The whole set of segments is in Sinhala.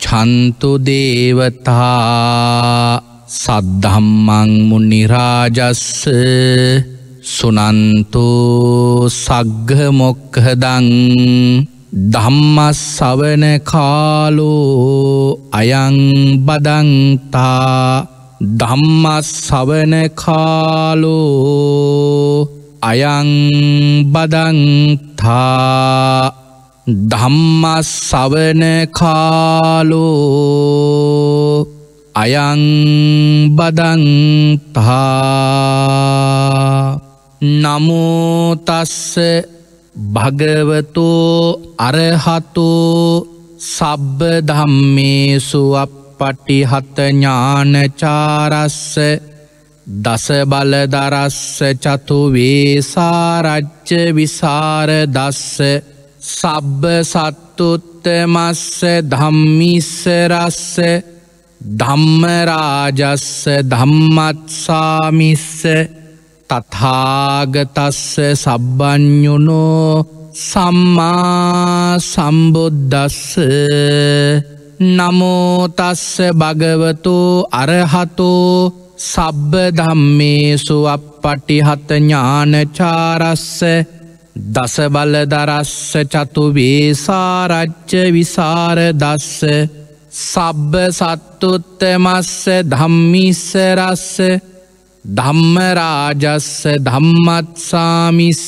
ගච්ඡන්තු දේවතා සද්ධම්මංමු නිරාජස්ස සුනන්තෝ සග්ගමොක්හදං ධම්මස්සවන කාලෝ අයං බදන්තා ධම්මස්සවන කාලෝ අයං බදන්තා ධම්ම සවන කාලෝ අයං බදන්තා නමෝතස්ස භගවතෝ අරහතෝ සබ්බ ධම්මේසු අපපටි හතඥානචාරස්ස දස බලදරස්ස චතු වේසාරච්ච විසාර දස්ස සබ්බ සත්තුත්තමස්ස ධම්මිස්සරස්ස ධම්මරාජස්ස ධම්මත්සාමිස්ස තථාගතස්ස සබ්බ්ඥුනෝ සම්මා සම්බුද්ධස්ස නමෝතස්ස භගවතෝ අරහතෝ සබ්බ ධම්මේසු අප පටිහත ඥානචාරස්ස දසබල දරස්ස චතු වේසාරච්ච විසාර දස්ස සබ්බ සත්තුත්ත මස්ස ධම්මිස්ස රස්ස ධම්මරාජස්ස ධම්මත්සාමිස්ස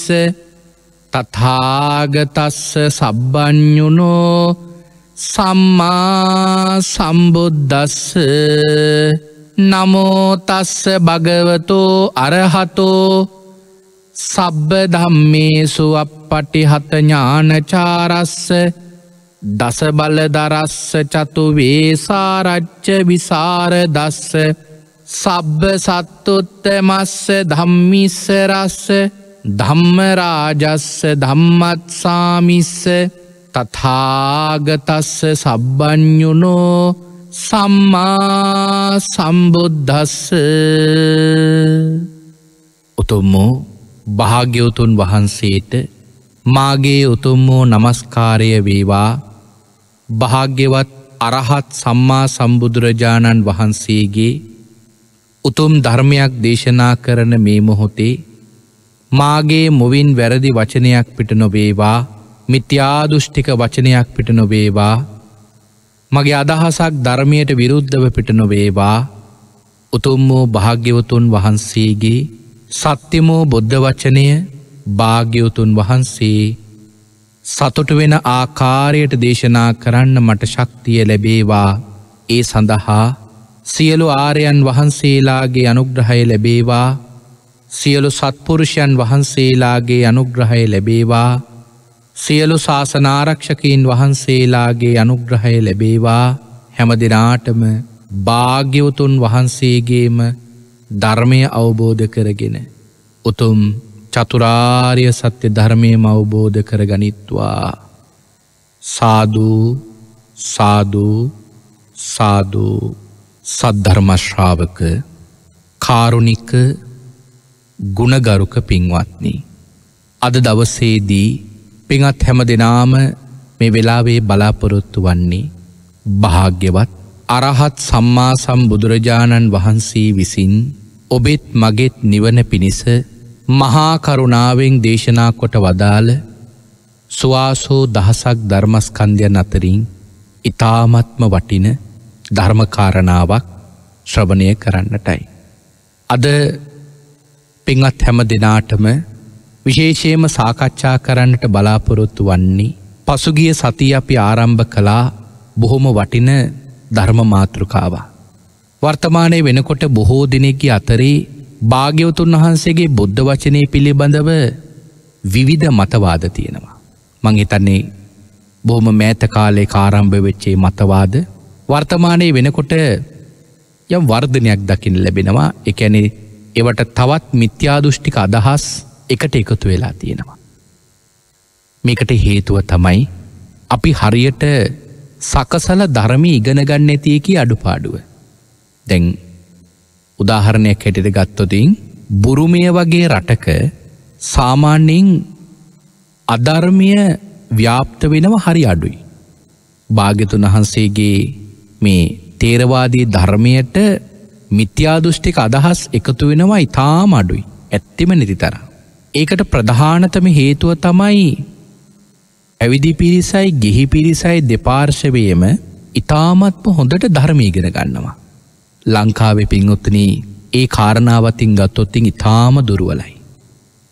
තථාගතස්ස සබ්බ්ඥුනෝ සම්මා සම්බුද්දස්ස නමෝතස්ස භගවතෝ අරහතෝ සබ්බ ධම්මේසු අපපටි හතඥානචාරස්ස දස බල දරස්ස චතු වේසාරච්ච විසාර දස්ස සබ්බ සත්තුත්ත මස්ස ධම්මිස්සරස්ස ධම්මරාජස්ස ධම්මත්සාමිස්ස තථාගතස්ස සබ්බ්ඥුනෝ සම්මා සම්බුද්ධස්ස උතුම්මෝ භාග්‍යවතුන් වහන්සේට මාගේ උතුම් වූ නමස්කාරය වේවා භාග්‍යවත් අරහත් සම්මා සම්බුදුරජාණන් වහන්සේගේ උතුම් ධර්මයක් දේශනා කරන මේ මොහොතේ මාගේ මොවින් වැරදි වචනයක් පිට නොවේවා මිත්‍යාදුෘෂ්ටික වචනයක් පිට නොවේවා මගේ අදහසක් ධර්මයට විරුද්ධව පිට නොවේවා උතුම් වූ භාග්‍යවතුන් වහන්සේගේ සත්‍යමෝ බුද්ධ වචනය භාග්‍යවතුන් වහන්සේ සතුට වෙන ආකාරයට දේශනා කරන්න මට ශක්තිය ලැබේවා ඒ සඳහා සියලු ආරයන් වහන්සේලාගේ අනුග්‍රහය ලැබේවා සියලු සත්පුරුෂයන් වහන්සේලාගේ අනුග්‍රහය ලැබේවා සියලු ශාසනාරක්ෂකීන් වහන්සේලාගේ අනුග්‍රහය ලැබේවා හැමදිනාටම භාග්‍යවතුන් වහන්සේගේම ධර්මය අවබෝධ කරගෙන උතුම් චතුරාර්ය සත්‍ය ධර්මයම අවබෝධ කරගනිත්වා සාධූ සාධූ සාධූ සද්ධර්මශ්‍රාවක කාරුණික ගුණගරුක පින්වත්නි. අද දවසේදී පිඟත් හැම දෙනාම මේ වෙලාවේ බලාපොරොත්තු වන්නේ භාග්‍යවත් අරහත් සම්මා සම් බුදුරජාණන් වහන්සේ විසින් ඔබෙත් මගෙත් නිවන පිණිස මහාකරුණාවෙන් දේශනා කොට වදාළ ස්වාසෝ දහසක් ධර්මස්කන්ධයන් අතරින් ඉතාමත්ම වටින ධර්මකාරණාවක් ශ්‍රවණය කරන්නටයි. අද පිංවත් හැම දෙනාටම විශේෂයම සාකච්ඡා කරන්නට බලාපොරොත්තු වන්නේ පසුගිය සති අපි ආරම්භ කලා බොහොම වටින ධර්මමාතෘකාවා. වර්තමානය වෙනකොට බොහෝ දෙනෙක්ගේ අතරේ භාග්‍යවතුන් වහන්සේගේ බුද්ධ වචනය පිළිබඳව විවිධ මතවාද තියෙනවා. මං හිතන්නේ බොහොම මෑත කාලේ කාරම්භ වෙච්චේ මතවාද වර්තමානයේ වෙනකොට යම් වර්ධනයක් දකින ලැබෙනවා එකැනේ එවට තවත් මිත්‍යාදුෘෂ්ටික අදහස් එකට එකතු වෙලා තියෙනවා. මේකට හේතුව තමයි අපි හරියට සකසල ධරමි ඉගෙනගන්න ඇතියකි අඩුපාඩුව. දැන් උදාහරණයක් හැටිට ගත්තොතින් බුරුමය වගේ රටක සාමාන්‍යයෙන් අධර්මය ව්‍යාප්ත වෙනව හරි අඩුයි. භාගතුන් වහන්සේගේ මේ තේරවාදී ධර්මයට මිත්‍යාදුෘෂ්ටික අදහස් එකතු වෙනවා ඉතාම අඩුයි ඇත්තෙම නිති තර. ඒකට ප්‍රධානතම හේතුව තමයි ඇවිදි පිරිසයි ගිහි පිරිසයි දෙපාර්ශවයම ඉතාමත්ම හොඳට ධර්මීගෙන ගන්නවා. ලංකාවේ පින්වොත්තනී ඒ කාරණාවතින් ගත්තොත්තින් ඉතාම දුරුවලයි.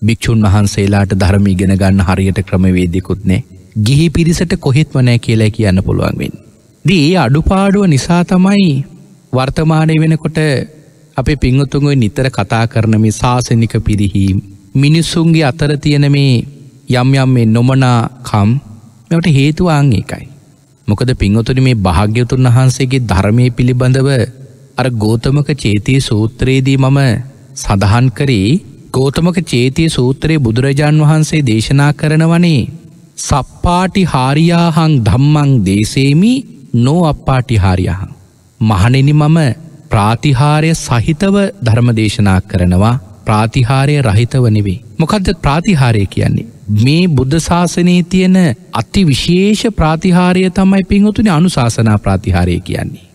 භික්‍ෂූන් වහන්සේලාට ධර්ම ඉගෙන ගන්න හරියට ක්‍රමවේදෙකුත්නේ ගිහි පිරිසට කොහෙත්මනෑ කියලා කියන්න පුළුවන්වෙන්. දී ඒ අඩුපාඩුව නිසා තමයි වර්තමානය වෙනකොට අපේ පිංහතුන්ගුව නිතර කතා කරන මේ ශාසනික පිරිහීම්. මිනිස්සුන්ගේ අතර තියෙන මේ යම් යම් මේ නොමනාකම් මෙට හේතුවාං එකයි. මොකද පිංහතුනි මේ භාග්‍යතුන් වහන්සේගේ ධර්මය පිළිබඳව අර ගෝතමක චේතිය සූත්‍රයේදී මම සඳහන් කරේ ගෝතමක චේතිය සූත්‍රයේ බුදුරජාන් වහන්සේ දේශනා කරනවනේ සප්පාටි හාරියාහං ධම්මං දේසේමි නෝ අප්පාටි හාරියහං. මහනෙනි මම ප්‍රාතිහාරය සහිතව ධර්මදේශනා කරනවා ප්‍රාතිහාරය රහිතව නෙවේ. මොකදද ප්‍රාතිහාරය කියන්නේ. මේ බුද්ධ ශාසනයේ තියෙන අති විශේෂ ප්‍රාතිහාරය තමයි පින්වතුනි අනුශාසනා ප්‍රාතිහාරය කියන්නේ.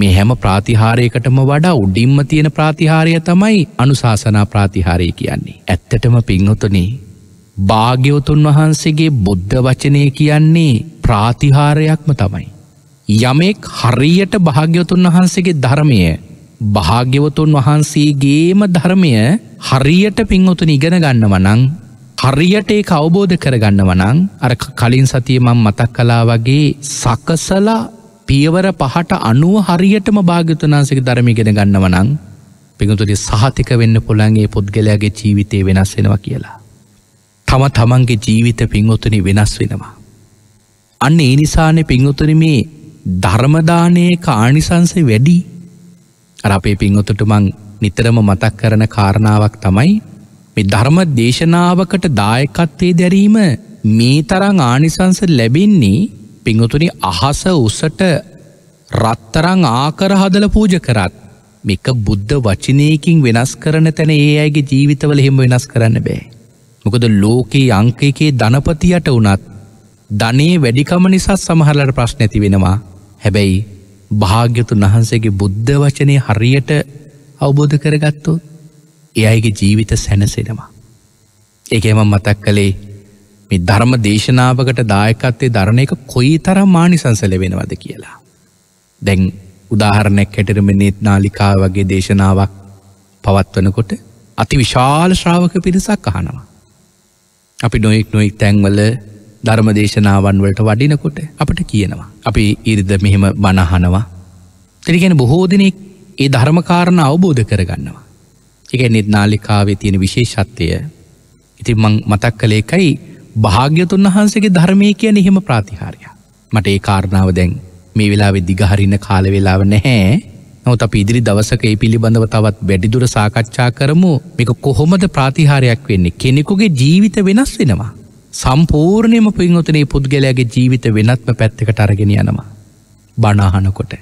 මේ හැම ප්‍රාතිහාරයකටම වඩා උඩින්ම තියෙන ප්‍රාතිහාරය තමයි අනුශාසනා ප්‍රාතිහාරය කියන්නේ. ඇත්තටම පින්වතුනේ භාග්‍යවතුන් වහන්සේගේ බුද්ධ වචනය කියන්නේ ප්‍රාතිහාරයක්ම තමයි. යමෙක් හරියට භාග්‍යවතුන් වහන්සේගේ ධර්මය භාග්‍යවතුන් වහන්සේගේම ධර්මය හරියට පින්වතුන ඉගෙන ගන්නව නම් හරියට ඒ අවබෝධ කරගන්නව නම් අර කලින් සතිය මම මතක් කළා වගේ සකසලා පියවර පහට අනුව හරියටම භාග්‍යතුනාන්සක ධර්මිගෙන ගන්නවනං පිඟතුරි සහතික වෙන්න පුළන්ගේ පුද්ගලයාගේ ජීවිතය වෙනස් වෙනවා කියලා. තම තමන්ගේ ජීවිත පිංවතුනි වෙනස් වෙනවා. අන්න ඒ නිසානෙ පිංවතුනි මේ ධර්මදානයේ කානිසංස වැඩි අර අපේ පිංවතුට මං නිතරම මතක් කරන කාරණාවක් තමයි මේ ධර්ම දේශනාවකට දායකත්වේ දැරීම මේ තරං ආනිසංස ලැබෙන්නේ පිංහතුනි අහස උසට රත්තරං ආකර හදල පූජ කරත් මේක බුද්ධ වචනයකින් වෙනස් කරන තැන ඒ අයගේ ජීවිතවල හෙම වෙනස් කරන්න බෑ. මොකද ලෝකයේ අංක එකේ ධනපතියට වනත් ධනේ වැඩිකම නිසා සමහරලට ප්‍රශ්න ඇති වෙනවා හැබැයි භාග්‍යතුන් වහන්සේගේ බුද්ධ වචනය හරියට අවබෝධ කරගත්තොත් එ අයගේ ජීවිත සැනසෙනවා. ඒකෙම මතක් කළේ මේ ධර්ම දේශනාවකට දායකත්තේ දරණ එක කොයි තරම් මානිසංසල වෙනවද කියලා. දැන් උදාහරණයක් හැටරම නෙත් නාලිකා වගේ දේශනාවක් පවත්වනකොට අති විශාල ශ්‍රාවක පිරිසක් අහනවා. අපි නොයෙක් නොයෙක් තැන්වල ධර්ම දේශනාවන් වලට වඩිනකොට අපට කියනවා. අපි ඉරිද මෙහෙම බණහනවා. තිරිගැන බොහෝ දෙනෙක් ඒ ධර්මකාරණ අවබෝධ කරගන්නවා. එක නෙත් නාලිකාවේ තියෙන විශේෂත්වය ඉතින් මං මතක් කළ එකයි භාග්‍යතුන් වහන්සේගේ ධර්මය කිය නෙහෙම ප්‍රාතිහාරය මට ඒ කාරණාව දැන් මේ වෙලා විදිගහරින්න කාලවෙලාව නැහැ නොත පිදිරි දවසක ඒ පිළිබඳව තවත් වැඩිදුර සාකච්ඡා කරමු මේක කොහොමද ප්‍රාතිහාරයක් වෙන්නේ කෙනෙකුගේ ජීවිත වෙනස් වෙනවා. සම්පූර්ණයම පින්වතනේ පුද්ගලයාගේ ජීවිත වෙනත්ම පැත්තකට අරගෙන යනවා. බනාහනකොට.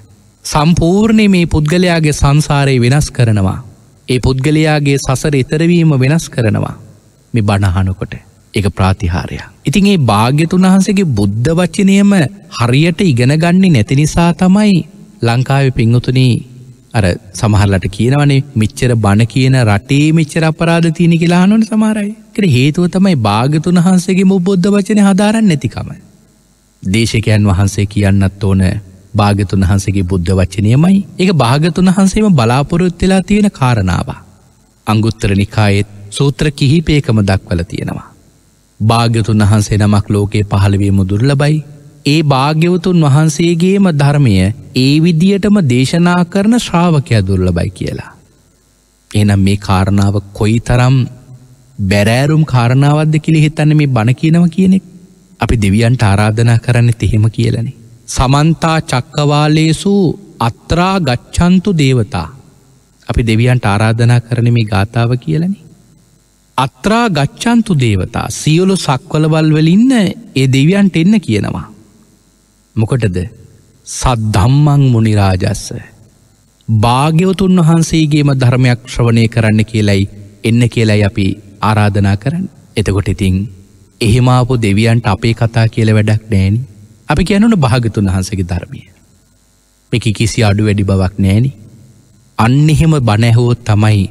සම්පූර්ණය මේ පුද්ගලයාගේ සංසාරය වෙනස් කරනවා. ඒ පුද්ගලයාගේ සසර එතරවීම වෙනස් කරනවා. මේ බණහනකොට. එක ප්‍රාතිහාරයක්. ඉතින් ඒ භාග්‍යතුන් වහන්සේගේ බුද්ධ වචනයම හරියට ඉගෙන ගන්නේ නැති නිසා තමයි ලංකාවේ පිංහතුනී අර සමහරලට කියනවනේ මිච්චර බණ කියන රටේ මිච්චර අපරාධ තියෙන කියලා අහනවනේ සමහරයි. ඒකට හේතුව තමයි භාග්‍යතුන් වහන්සේගේම බුද්ධ වචනේ හදාරන්නේ නැතිකම. දේශකයන් වහන්සේ කියන්නත් ඕන භාග්‍යතුන් වහන්සේගේ බුද්ධ වචනයමයි. ඒක භාග්‍යතුන් වහන්සේම බලාපොරොත්තු වෙලා තියෙන කාරණාව. අංගුත්තර නිකායේ සූත්‍ර කිහිපයකම දක්වලා තියෙනවා. භාග්‍යතුන් වහන්සේ නමක් ලෝකයේ පහළවීම දුර්ලබයි. ඒ භාග්‍යවතුන් වහන්සේගේම ධර්මය ඒ විදියටම දේශනා කරන ශ්‍රාවකය දුර්ලබයි කියලා. එනම් මේ කාරණාව කොයි තරම් බැරෑරුම් කාරණාවද්ද කිලි හිතන්න මේ බණ කියනව කියනෙක් අපි දෙවියන්ට ආරාධනා කරන්න තෙහෙම කියලනේ. සමන්තා චක්කවාලේසු අත්‍රා ගච්චන්තු දේවතා අපි දෙවියන්ට ආරාධනා කරන මේ ගාථාව කියලනේ. අත්‍රා ගච්චන්තු දේවතා සියලු සක්වලවල්වලින්න ඒ දෙවියන්ට එන්න කියනවා. මොකටද සද්ධම්මං මුනිරාජස්ස. භාග්‍යවතුන් වහන්සේගේම ධර්මයක් ශ්‍රවණය කරන්න කියලයි එන්න කියලයි අපි ආරාධනා කරන්න එතකොට ඉතිං එහෙමාපු දෙවියන්ට අපේ කතා කියල වැඩක් නෑනි අපි කියැනුන භාගතුන් වහන්සගේ ධර්මිය. එක කිසි අඩු වැඩි බවක් නෑනි අන්න එහෙම බණැහෝ තමයි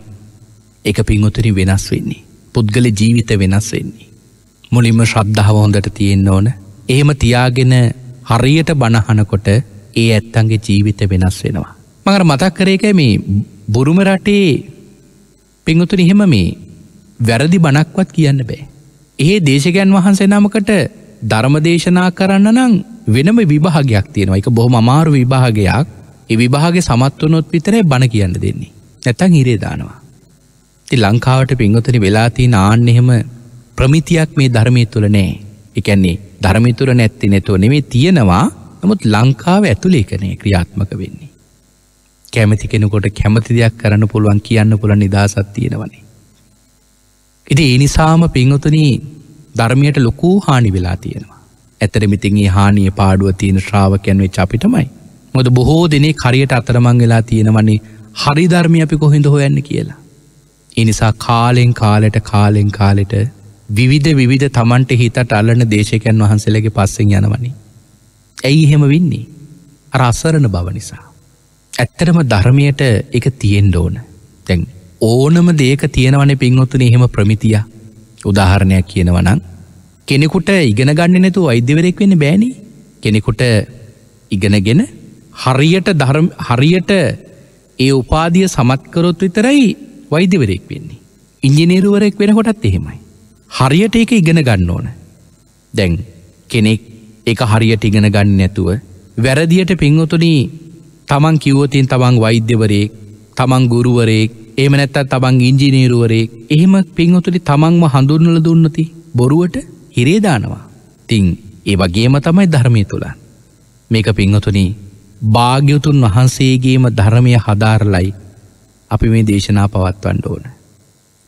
එක පින්ගොතුරි වෙනස් වෙන්නේ. පුද්ගල ජීවිත වෙනස් වෙන්නේ. මුලින්ම ශ්‍රද්ධාව හොඳට තියෙන්න ඕන. එහෙම තියාගෙන හරියට බණහනකොට ඒ ඇත්තන්ගේ ජීවිත වෙනස් වෙනවා. මඟර මතක් කරේක මේ බුරුම රටේ පෙන්ගුතුන එහෙම මේ වැරදි බණක්වත් කියන්න බෑ. ඒ දේශකයන් වහන්සේ නමකට ධර්මදේශනා කරන්න නං වෙනම විභාගයක් තියෙනවා එක බොහොම අමාරු විභාගයක් ඒ විභාගේ සමත්වනොත් විතරේ බණ කියන්න දෙන්නේ. නැතන් හිරේ දානවා. ති ලංකාවට පින්ගොතන වෙලාතිී නාන්න එහෙම ප්‍රමිතියක් මේ ධර්මය තුළ නෑ එකන්නේ ධර්මය තුර නැත්ති නැතුව නෙවේ තියෙනවා නමුත් ලංකාව ඇතුළේකනේ ක්‍රියාත්මක වෙන්නේ. කැමති කෙනකොට කැමති දෙයක් කරන්න පුළුවන් කියන්න පුළ නිදහසත් තියෙනවනේ. ඉති ඒනිසාම පිංහතුනී ධර්මයට ලොකූ හානි වෙලා තියෙනවා. ඇතර මිතින්ගේ හානිය පාඩුව තියෙන ශ්‍රාවකයන්වේ චපිටමයි. මොද බොහෝ දෙනේ කරියට අතරමං වෙලා තියෙනවන්නේ හරි ධර්මය අපි කොහිඳ හොයන්න කියලා. එනිසා කාලෙෙන් කාලෙට කාලෙෙන් කාලෙට විවිධ විවිධ තමන්ට හිතට අල්ලන දේශකයන් වහන්සේලගේ පස්සෙන් යනවනි. ඇයි එහෙම වෙන්නේ අරස්සරණ බව නිසා. ඇත්තටම ධර්මයට එක තියෙන් ඕන තැන් ඕනම දේක තියෙනවන පින්වොත්තුන එහෙම ප්‍රමිතිය උදාහරණයක් කියනවනං කෙනෙකුට ඉගෙනගන්න නැතු අයිද්‍යවරෙක් වෙන්න බෑනි කෙනෙකුට ඉගෙනගෙන හරියට හරියට ඒ උපාදිය සමත්කරොත් විතරයි වෛද්‍යවරයෙක් වෙන්නේ. ඉංජිනේරුවරෙක් වෙනකොටත් එහෙමයි. හරියට ඒක ඉගෙන ගන්න ඕන. දැන් කෙනෙක් එක හරියට ඉගෙන ගන්න නැතුව වැරදියට පින්වතුනී තමන් කිව්වතින් තමන් වෛද්‍යවරයෙක් තමන් ගුරුවරයෙක් එම නැත්තත් තමන් ඉංජිනේරුවරයෙක් එහෙම පින්වතුනි තමන්ම හඳුන්වල දුන්නති බොරුවට හිරේදානවා. තිං ඒ වගේම තමයි ධර්මය තුළ. මේක පින්වතුනී භාග්‍යතුන් වහන්සේගේම ධර්මය හදාරලයි අපි මේ දේශනා පවත්වන්න ඕන.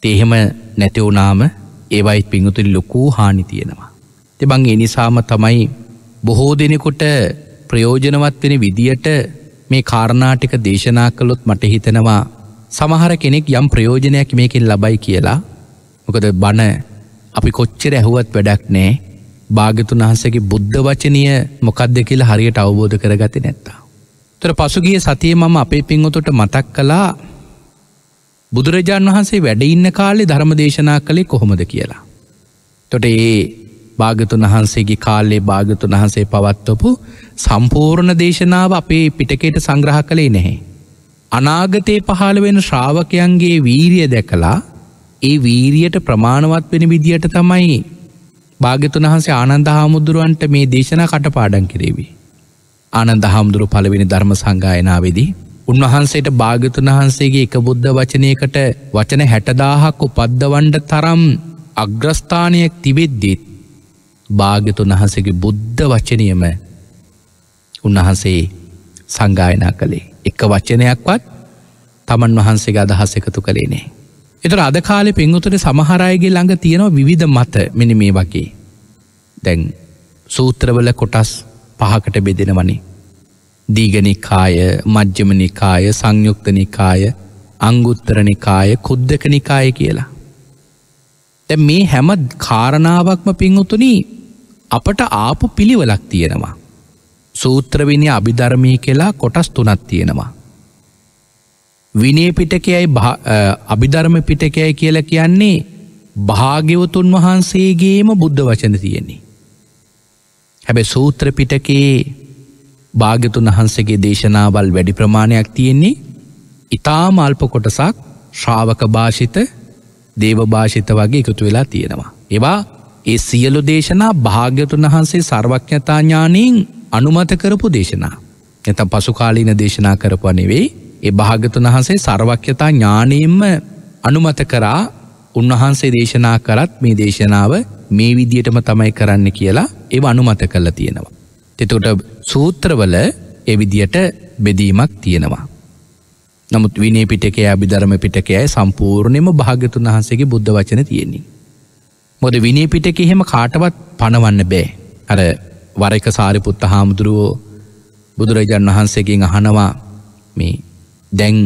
තේහෙම නැතිවුනාම ඒවයිත් පිංහතුන් ලොකූ හානි තියෙනවා. තිබං එනිසාම තමයි බොහෝ දෙනෙකුට ප්‍රයෝජනවත් වෙන විදියට මේ කාරණාටික දේශනා කළොත් මට හිතෙනවා සමහර කෙනෙක් යම් ප්‍රයෝජනයක් මේකින් ලබයි කියලා මොකද බණ අපි කොච්චර ඇහුවත් වැඩක් නෑ භාගතුන් වහන්සගේ බුද්ධ වචනය මොකක්ද කියලා හරියට අවබෝධ කරගත නැත්තා. තොර පසුගිය සතිය මම අපේ පින්වතුට මතක් කලා බුදුරජාණන් වහන්සේ වැඩඉන්න කාලේ ධර්ම දේශනා කළේ කොහොමද කියලා. තොට ඒ භාගතුන් වහන්සේගේ කාලේ භාගතුන් වහන්සේ පවත්වපු සම්පූර්ණ දේශනාව අපේ පිටකෙට සංග්‍රහ කළේ නැහැ. අනාගතයේ පහළ වෙන ශ්‍රාවකයන්ගේ වීරිය දැකලා ඒ වීරියට ප්‍රමාණවත් වෙන විදිහට තමයි භාගතුන් වහන්සේ ආනන්ද හාමුදුරුවන්ට මේ දේශනා කටපාඩන් කිරේවි. ආනන්ද හාමුදුරු පළවෙනි ධර්ම සංගායනාවේදී උන්වහන්සේට භාගතුන් වහන්සේගේ එක බුද්ධ වචනයකට වචන හැටදාහක් උපද්දවන්ඩ තරම් අග්‍රස්ථානයක් තිබෙද්දිත් භාගතුන් වහසගේ බුද්ධ වචනියම උන්වහන්සේ සංගායනා කළේ එක වචනයක්වත් තමන් වහන්සේගේ අදහස එකතු කළේ නෑ. එතර අදකාලෙ පෙන්ගුතට සමහරයගේ ළඟ තියෙනවා විධ මත මෙනි මේ වගේ. දැන් සූත්‍රවල කොටස් පහකට බෙදෙනවනේ දීගනිකාය මජ්්‍යමනිකාය සංයුක්තනිකාය අංගුත්තරනිකාය කුද්දකනිකාය කියලා. තැ මේ හැම කාරණාවක්ම පින්වතුනී අපට ආපු පිළිවලක් තියෙනවා. සූත්‍රවිනි අභිධර්මී කෙලා කොටස් තුනත් තියෙනවා. විනේ පිටකයයි අභිධර්ම පිටකය කියල කියන්නේ භාග්‍යවතුන් වහන්සේගේම බුද්ධ වචන තියෙන්නේ. හැබැ සූත්‍ර පිටකේ භාගතුන් වහන්සගේ දේශනාවල් වැඩි ප්‍රමාණයක් තියෙන්නේ ඉතාම අල්ප කොටසක් ශ්‍රාවක භාෂිත දේවභාෂිත වගේ එකතු වෙලා තියෙනවා. ඒවා ඒ සියලු දේශනා භාග්‍යතුන් වහන්සේ සර්වඥතාඥානයෙන් අනුමත කරපු දේශනා. එතම් පසුකාලීන දේශනා කරපුවනෙවෙයි ඒ භාගතුන් වහන්සේ සර්වක්්‍යතා ඥානයෙන්ම අනුමත කරා උන්වහන්සේ දේශනා කරත් මේ දේශනාව මේ විදියටම තමයි කරන්න කියලා ඒ අනුමත කල්ලා තියෙනවා. එතකොට සූත්‍රවල එවිදියට බෙදීමක් තියෙනවා. නමුත් විනේ පිටකය අභිධරම පිටකයයි සම්පූර්ණයම භාගතුන් වහන්සේගේ බුද්ධ වචන තියෙන්නේ. මොද විනේ පිටක එහෙම කාටවත් පණවන්න බෑ. අර වර එක සාරිපුත්ත හාමුදුරුවෝ බුදුරජාණන් වහන්සේගෙන් අහනවා මේ දැන්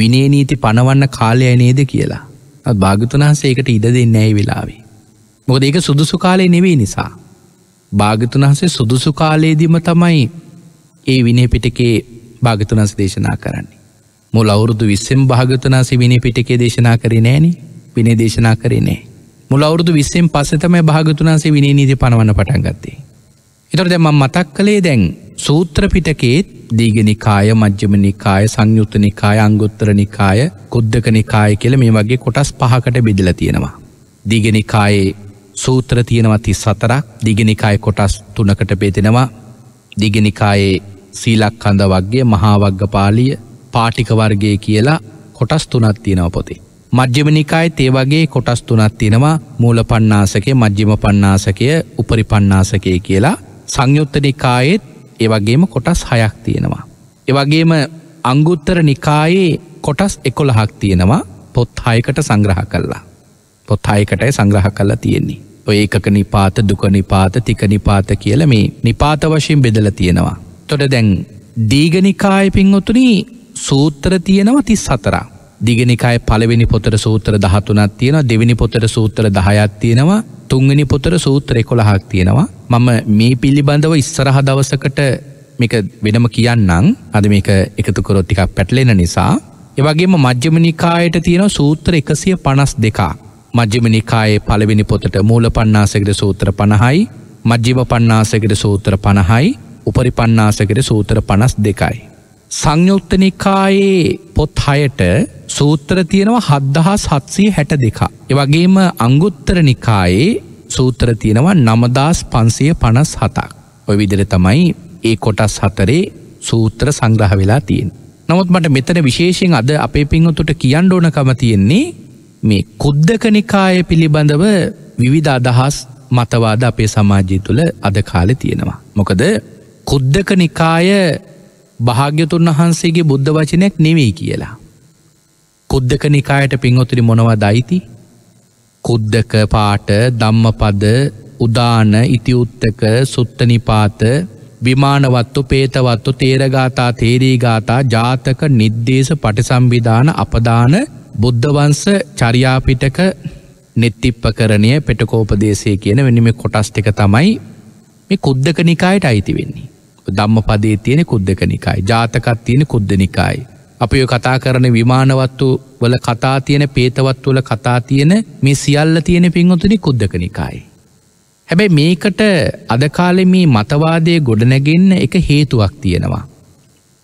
විනේ නීති පණවන්න කාලයයි නේද කියලා. අත් භාගතුන් වහන්සේ ඒකට ඉඩ දෙන්නේ ඇයි වෙලාවේ. මොකද ඒක සුදුසු කාලේ නෙවෙයි නිසා. භාගතුන් වහසේ සුදුසු කාලයේදීම තමයි ඒ විනය පිටකේ භාගතුනස් දේශනා කරන්නේ. මුල අවුරුදු විස්සෙන් භාගතුනාසේ විනි පිටකේ දේශනා කරේ නෑනි විනේ දේශනා කරේ නෑ. මුල අවුරුදු විස්සෙන් පස්සතමයි භාගතුනාසේ විනේ නීති පනවන්න පටන් ගත්තේ. එතට දැම මතක් කළේ දැන් සූත්‍ර පිටකේත් දීගනිකාය මජ්‍යමනිකාය සංයුත්තනිකාය අංගුත්තරනිකාය කුද්දකනිකාය කියල මේ වගේ කොටස් පහකට බෙදල තියෙනවා. දීගනිකායේ සූත්‍ර තියෙනවති සතරක් දිගනිකාය කොටස් තුනකට බෙදෙනවා දිගනිකායේ සීලක්කඳ වගේ මහාවග්ගපාලිය පාටික වර්ගය කියලා කොටස් තුනත් තියෙනව පොතේ. මජ්‍යමනිකායි තේවගේ කොටස් තුනත් තියෙනවා මූල පන්නාසකය මජ්‍යම පන්නාසකය උපරි පන්නාසකය කියලා සංයුත්තනිකායෙත් ඒවගේම කොටස් හයක් තියෙනවා. එවගේම අංගුත්තර නිකායේ කොටස් එකොළහක් තියෙනවා පොත් හයකට සංග්‍රහ කල්ලා. පොත් හයකටයි සංග්‍රහ කල්ලා තියෙන්නේ. ඔය එකක නිපාත දුක නිපාත තික නිපාත කියල මේ නිපාත වශයෙන් බෙදල තියෙනවා. තොට දැන් දීගනිකාය පින්වතුනී සූත්‍ර තියෙනවා ති සතරා. දිගනිකාය පලවෙනි පොතර සූත්‍ර දහතුනත් තියෙන දෙවිනි පොතර සූත්‍ර දහයත් තියෙනවා තුංගනි පොතර සූත්‍ර එකොළහක් තියෙනවා මම මේ පිල්ලිබඳව ඉස්සරහ දවසකට මේක වෙනම කියන්නම් අද මේක එකතු කොරොත්තිකක් පැටලෙන නිසා එවගේම මජ්‍යමනිකායට තියෙන සූත්‍ර එකසිය පනස් දෙකා මජ්්‍යමනිකායේ පළවෙනි පොතට මූල පන්නාසකට සූත්‍ර පණහයි මජ්්‍යම පන්නාසකට සූත්‍ර පණහයි උපරි පන්නාසකට සූත්‍ර පනස් දෙකයි. සංයුක්ත නිකායේ පොත් හයට සූත්‍ර තියෙනවා හද්දහා සත්සී හැට දෙකා. එවගේම අංගුත්තර නිකායේ සූත්‍ර තියෙනවා නමදස් පන්සය පනස් හතක්. ඔය විදිර තමයි ඒ කොටස් හතරේ සූත්‍ර සංග්‍රහ වෙලා තියෙන්. නමුත් මට මෙතන විශේෂයෙන් අද අපේ පිංහතුට කියන්න ඕනකම තියෙන්නේ මේ කුද්දක නිකාය පිළිබඳව විවිධ අදහස් මතවාද අපේ සමාජය තුළ අද කාලෙ තියෙනවා. මොකද කුද්දක නිකාය භාග්‍යතුන් වහන්සේගේ බුද්ධ වචනයක් නෙවෙයි කියලා. කුද්දක නිකායට පින්වතුරි මොනවද අයිති කුද්දක පාට ධම්මපද උදාන ඉතිඋත්තක සුත්තනිපාත විමානවත්තු පේතවත්තු තේරගාතා තේරීගාතා ජාතක නිද්දේශ පටිසම්විධාන අපදාන බුද්ධවංස චරියාපිටක නෙත්තිප්පකරණය පෙටකෝපදේශය කියන වෙනම කොටස් ටික තමයි මේ කුද්දක නිකායට අයිති වෙන්නේ. ධම්ම පදේ තියෙන කුද්දක නිකායි ජාතකත් තියෙන කුද්ද නිකායි. අපි කතා කරන විමානවත්තු වල කතා තියෙන පේතවත්තු වල කතා තියෙන මේ සියල්ල තියෙන පින්වතුනි කුද්දක නිකායි. හැබැයි මේකට අදකාලෙ මේ මතවාදය ගොඩනැගෙන්න එක හේතුවක් තියෙනවා.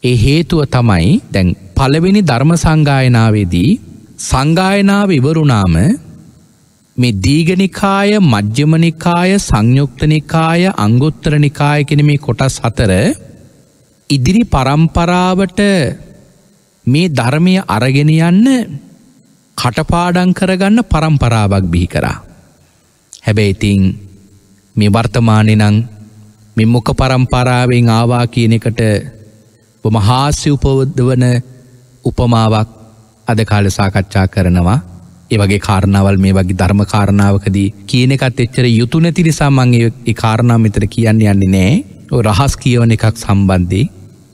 ඒ හේතුව තමයි දැන් පළවෙනි ධර්ම සංගායනාවේදී සංගායනාව ඉවරුණාම මේ දීගනිකාය මජ්‍යමනිකාය සංයුක්තනිකාය අංගුත්තරනිකාය කෙන මේ කොටස් හතර ඉදිරි පරම්පරාවට මේ ධර්මය අරගෙන යන්න කටපාඩං කරගන්න පරම්පරාවක් බිහි කරා. හැබැයිතිං මේ වර්තමානනං මෙ මොක පරම්පරාවෙන් ආවා කියන එකට මහාස්‍ය උපවද්ද වන උපමාවක් අද කාල සාකච්ඡා කරනවා ඒවගේ කාරණාවල් මේ වගේ ධර්ම කාරණාවකදී කියන එකත් එච්චර යුතු නැති නිසා මංගේ කාරණා මෙතර කියන්න යන්නේ නෑ රහස් කියවන එකක් සම්බන්ධී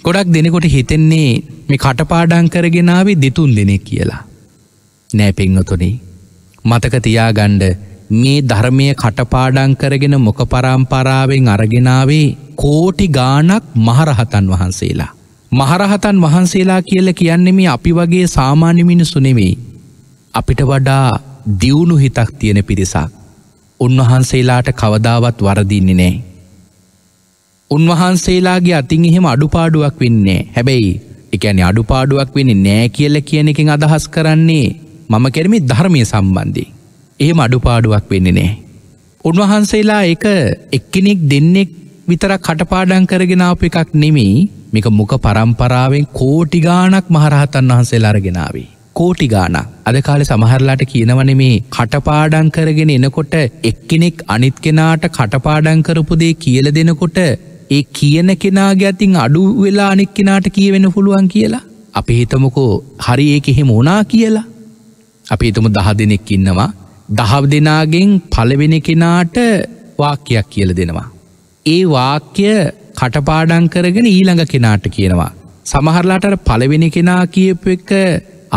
ගොඩක් දෙනකොට හිතෙන්නේ මේ කටපාඩං කරගෙනාවේ දෙතුන් දෙනෙ කියලා නෑ පෙන්වතුනේ මතක තියාගණ්ඩ මේ ධර්මය කටපාඩං කරගෙන මොක පරම්පරාවෙන් අරගෙනාවේ කෝටි ගානක් මහරහතන් වහන්සේලා මහරහතන් වහන්සේලා කියල කියන්නේ මේ අපි වගේ සාමාන්‍ය මිනිස්සු නෙමෙයි. අපිට වඩා දියුණු හිතක් තියෙන පිරිසක්. උන්වහන්සේලාට කවදාවත් වරදින්නේ නෑ. උන්වහන්සේලාගේ අතින් එහෙම අඩුපාඩුවක් වෙන්නේ හැබැයි එකැනි අඩුපාඩුවක් වෙන්නේ නෑ කියල කියන එකෙන් අදහස් කරන්නේ මම කෙරමි ධර්මය සම්බන්ධී. එහෙම අඩුපාඩුවක් වෙන්නේ නෑ. උන්වහන්සේලා එක එක්කෙනෙක් දෙන්නෙක් විතර කටපාඩන් කරගෙන අප එකක් නෙමෙයි මේක මොක පරම්පරාවෙන් කෝටිගානක් මහරහතන් වහන්සේලා අරගෙනාවේ. කෝටිගාන අද කාලෙ සමහරලාට කියනවන මේ කටපාඩන් කරගෙන එනකොට එක්කෙනෙක් අනිත් කෙනාට කටපාඩන් කරපුදේ කියල දෙනකොට ඒ කියන කෙනාගේ ඇතින් අඩු වෙලා අනික් කෙනාට කියවෙන පුළුවන් කියලා අපි හිතමකෝ හරි ඒක එහෙම ඕනා කියලා අපි හිතමු දහ දෙනෙක් ඉන්නවා දහව දෙනාගෙන් පලවෙන කෙනාට වාක්‍යයක් කියල දෙනවා ඒ වාක්‍ය කටපාඩං කරගෙන ඊළඟ කෙනාට කියනවා. සමහරලාට පළවෙනි කෙනා කියපු එක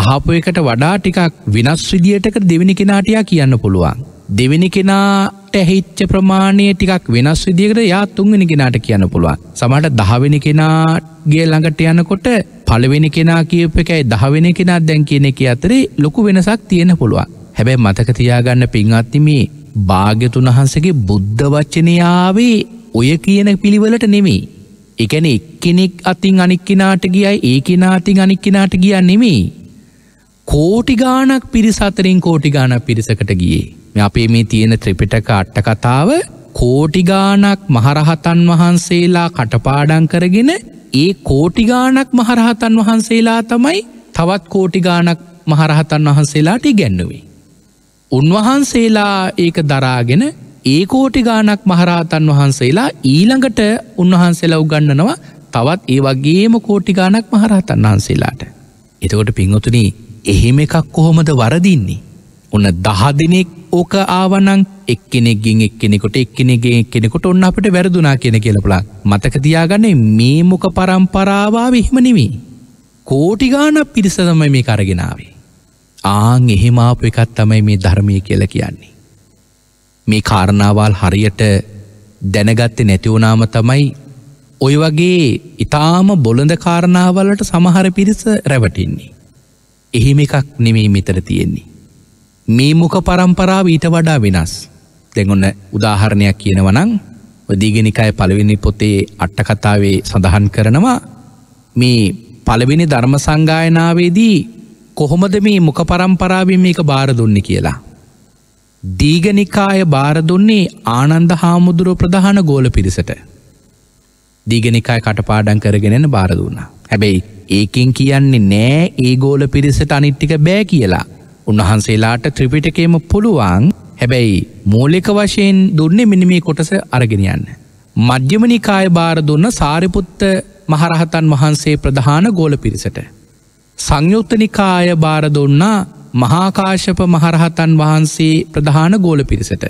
අහපු එකට වඩා ටිකක් වෙනස් විදියටක දෙවෙනි කෙනාටයා කියන්න පුළුවන්. දෙවෙනි කෙනාට ඇහිච්ච ප්‍රමාණය ටිකක් වෙනස් විදිකට යා තුන්වෙනි කෙනාට කියන්න පුළුවන්. සමහට දහවෙනි කෙනාගේ ළඟට යනකොට පළවෙනි කෙනා කියප එකයි දහවෙන කෙනා දැන් කියන එක අතරේ ලොකු වෙනසක් තියෙන පුළුවන්. හැබැයි මතක තියාගන්න පින්වත්තිමේ භාග්‍යතුන් වහන්සගේ බුද්ධ වච්චනයාවේ ඔය කියන පිළිවලට නෙමේ. එකැන එක්කෙනෙක් අතින් අනික්කෙනාට ගියයි ඒ කෙනාතින් අනික්කෙනාට ගිය නෙමේ. කෝටිගානක් පිරිසතරෙන් කෝටිගානක් පිරිසකට ගියේ. අපේ මේ තියෙන ත්‍රිපිටක අට්ට කතාව කෝටිගානක් මහරහතන් වහන්සේලා කටපාඩං කරගෙන ඒ කෝටිගානක් මහරහතන් වහන්සේලා තමයි තවත් කෝටිගානක් මහරහතන් වහන්සේලාට ඉගැන්නුවේ. උන්වහන්සේලා ඒක දරාගෙන ඒකෝටි ගානක් මහරහතන් වහන්සේලා ඊළඟට උන්වහන්සේලා උගන්නනවා තවත් ඒ වගේම කෝටි ගානක් මහරහතන් වහන්සේලාට. එතකොට පින්වතුන එහෙම එකක් කොහොමද වරදින්නේ. ඔන්න දහ දෙනෙක් ඕක ආවනං එක්කෙනෙක්ගින් එක්කෙනෙකොට එක්කෙනෙගේ කෙනෙකොට ඔන්න අපට වැරදුනා කියෙන කියලපලා මතක තියාගන්නේ මේ මොක පරම්පරාවාව එහෙම නෙවී. කෝටිගාන පිරිසදම මේ කරගෙනාවේ. ආං එහෙමාප එකත් තමයි මේ ධර්මය කියල කියන්නේ. මේ කාරණාවල් හරියට දැනගත්තේ නැතිවුණාම තමයි ඔය වගේ ඉතාම බොලඳ කාරණාවලට සමහර පිරිස රැවටින්නේ. එහෙම එකක් නෙමේ මෙතර තියෙන්නේ. මේ මොක පරම්පරාව ඊට වඩා වෙනස්. දෙගොන්න උදාහරණයක් කියනවනං දීගෙනිකාය පළවෙනි පොතේ අට්ටකතාවේ සඳහන් කරනවා මේ පළවෙනි ධර්ම සංගායනාවේදී කොහොමද මේ මොක පරම්පරාවෙන් මේක බාර දුන්න කියලා. දීගනිකාය බාර දුන්නේ ආනන්ද හාමුදුරුව ප්‍රධාන ගෝල පිරිසට. දීගනිකාය කටපාඩන් කරගෙනෙන බාරදුන්න. හැබැයි ඒකින් කියන්නේ නෑ ඒ ගෝල පිරිසට අනිට්ටික බෑ කියලා. උන්වහන්සේලාට ත්‍රිපිටකේම පුළුවන් හැබැයි මූලික වශයෙන් දුන්නේ මිනිමේ කොටස අරගෙනයන්න. මධ්‍යමනිකාය බාර දුන්න සාරිපුත්ත මහරහතන් වහන්සේ ප්‍රධාන ගෝල පිරිසට. සංයුත්තනිකාය බාර දුන්නා මහාකාශප මහරහතන් වහන්සේ ප්‍රධාන ගෝල පිරිසට.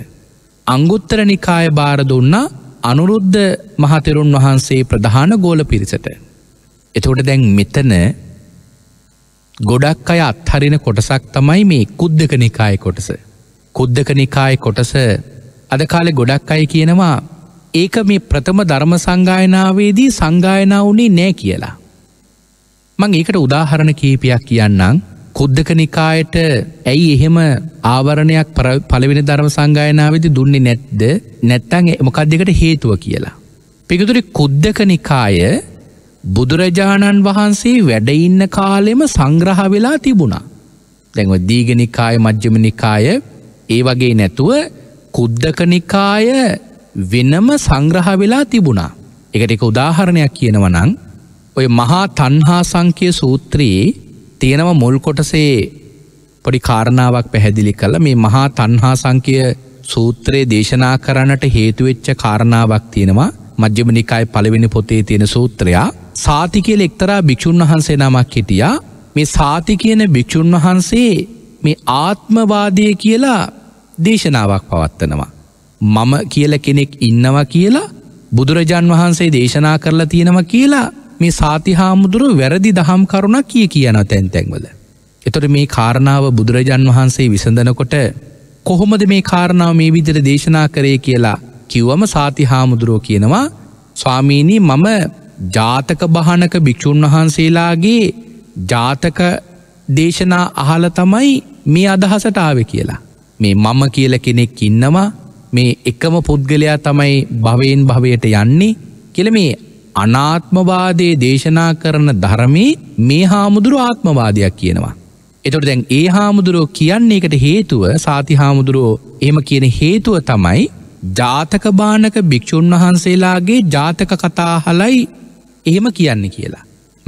අංගුත්තර නිකාය බාර දුන්නා අනුරුද්ධ මහතෙරුන් වහන්සේ ප්‍රධාන ගෝල පිරිසට. එතෝට දැන් මෙතන ගොඩක් අය අත්හරින කොටසක් තමයි මේ කුද්දක නිකාය කොටස. කුද්දක නිකාය කොටස අද කාලෙ ගොඩක් අය කියනවා ඒක මේ ප්‍රථම ධර්ම සංගායනාවේදී සංගායනා වුණේ නෑ කියලා. මං ඒකට උදාහරණ කීපයක් කියන්නම් කොද්දක නිකායට ඇයි එහෙම ආවරණයක් පළවෙනි ධර්ම සංගායනාවදි දුන්නේ නැත්ද නැත්තං මොකක් දෙකට හේතුව කියලා. පිකතුරි කොද්දක නිකාය බුදුරජාණන් වහන්සේ වැඩඉන්න කාලෙම සංග්‍රහ වෙලා තිබුණා. දැන්ව දීගනිකාය මජ්්‍යම නිකාය ඒ වගේ නැතුව කුද්දක නිකාය වෙනම සංග්‍රහ වෙලා තිබුණා. එකට එක උදාහරණයක් කියනවනං ඔය මහා තන්හා සංකය සූත්‍රයේ තියෙනව මුල් කොටසේ පොඩි කාරණාවක් පැහැදිලි කළ මේ මහා තන්හා සංකය සූත්‍රයේ දේශනා කරන්නට හේතුවෙච්ච කාරණාවක් තියෙනවා මජ්‍යම නිකායි පළවෙනි පොතේ තියෙන සූත්‍රයා සාති කියල එක්තරා භික්‍ෂූන් වහන්සේ නමක් හිටියා මේ සාති කියන භික්‍ෂූන් වහන්සේ මේ ආත්මවාදය කියලා දේශනාවක් පවත්වනවා. මම කියල කෙනෙක් ඉන්නවා කියලා බුදුරජාන් වහන්සේ දේශනා කරලා තියෙනවා කියලා මේ සාති හාමුදුරු වැරදි දහම් කරුණ කිය කියන තැන් තැන්වල. එතොට මේ කාරණාව බුදුරජන් වහන්සේ විසඳනකොට කොහොමද මේ කාරණාව මේ විදිර දේශනා කරේ කියලා කිව්වම සාති හාමුදුරුවෝ කියනවා ස්වාමීණී මම ජාතක බහනක භික්‍ෂූන් වහන්සේලාගේ ජාතක දේශනා අහල තමයි මේ අදහසට ආව කියලා. මේ මම කියල කෙනෙක් ඉන්නවා මේ එකම පුද්ගලයා තමයි භවයෙන් භවයට යන්නේ කියල මේ අනාත්මවාදයේ දේශනා කරන ධරමේ මේ හාමුදුරු ආත්මවාදයක් කියනවා. එතොට දැන් ඒ හාමුදුරුවෝ කියන්නේ එකට හේතුව සාති හාමුදුරුවෝ එම කියන හේතුව තමයි ජාතක බානක භික්‍ෂූන් වහන්සේලාගේ ජාතක කතාහලයි එහෙම කියන්නේ කියලා.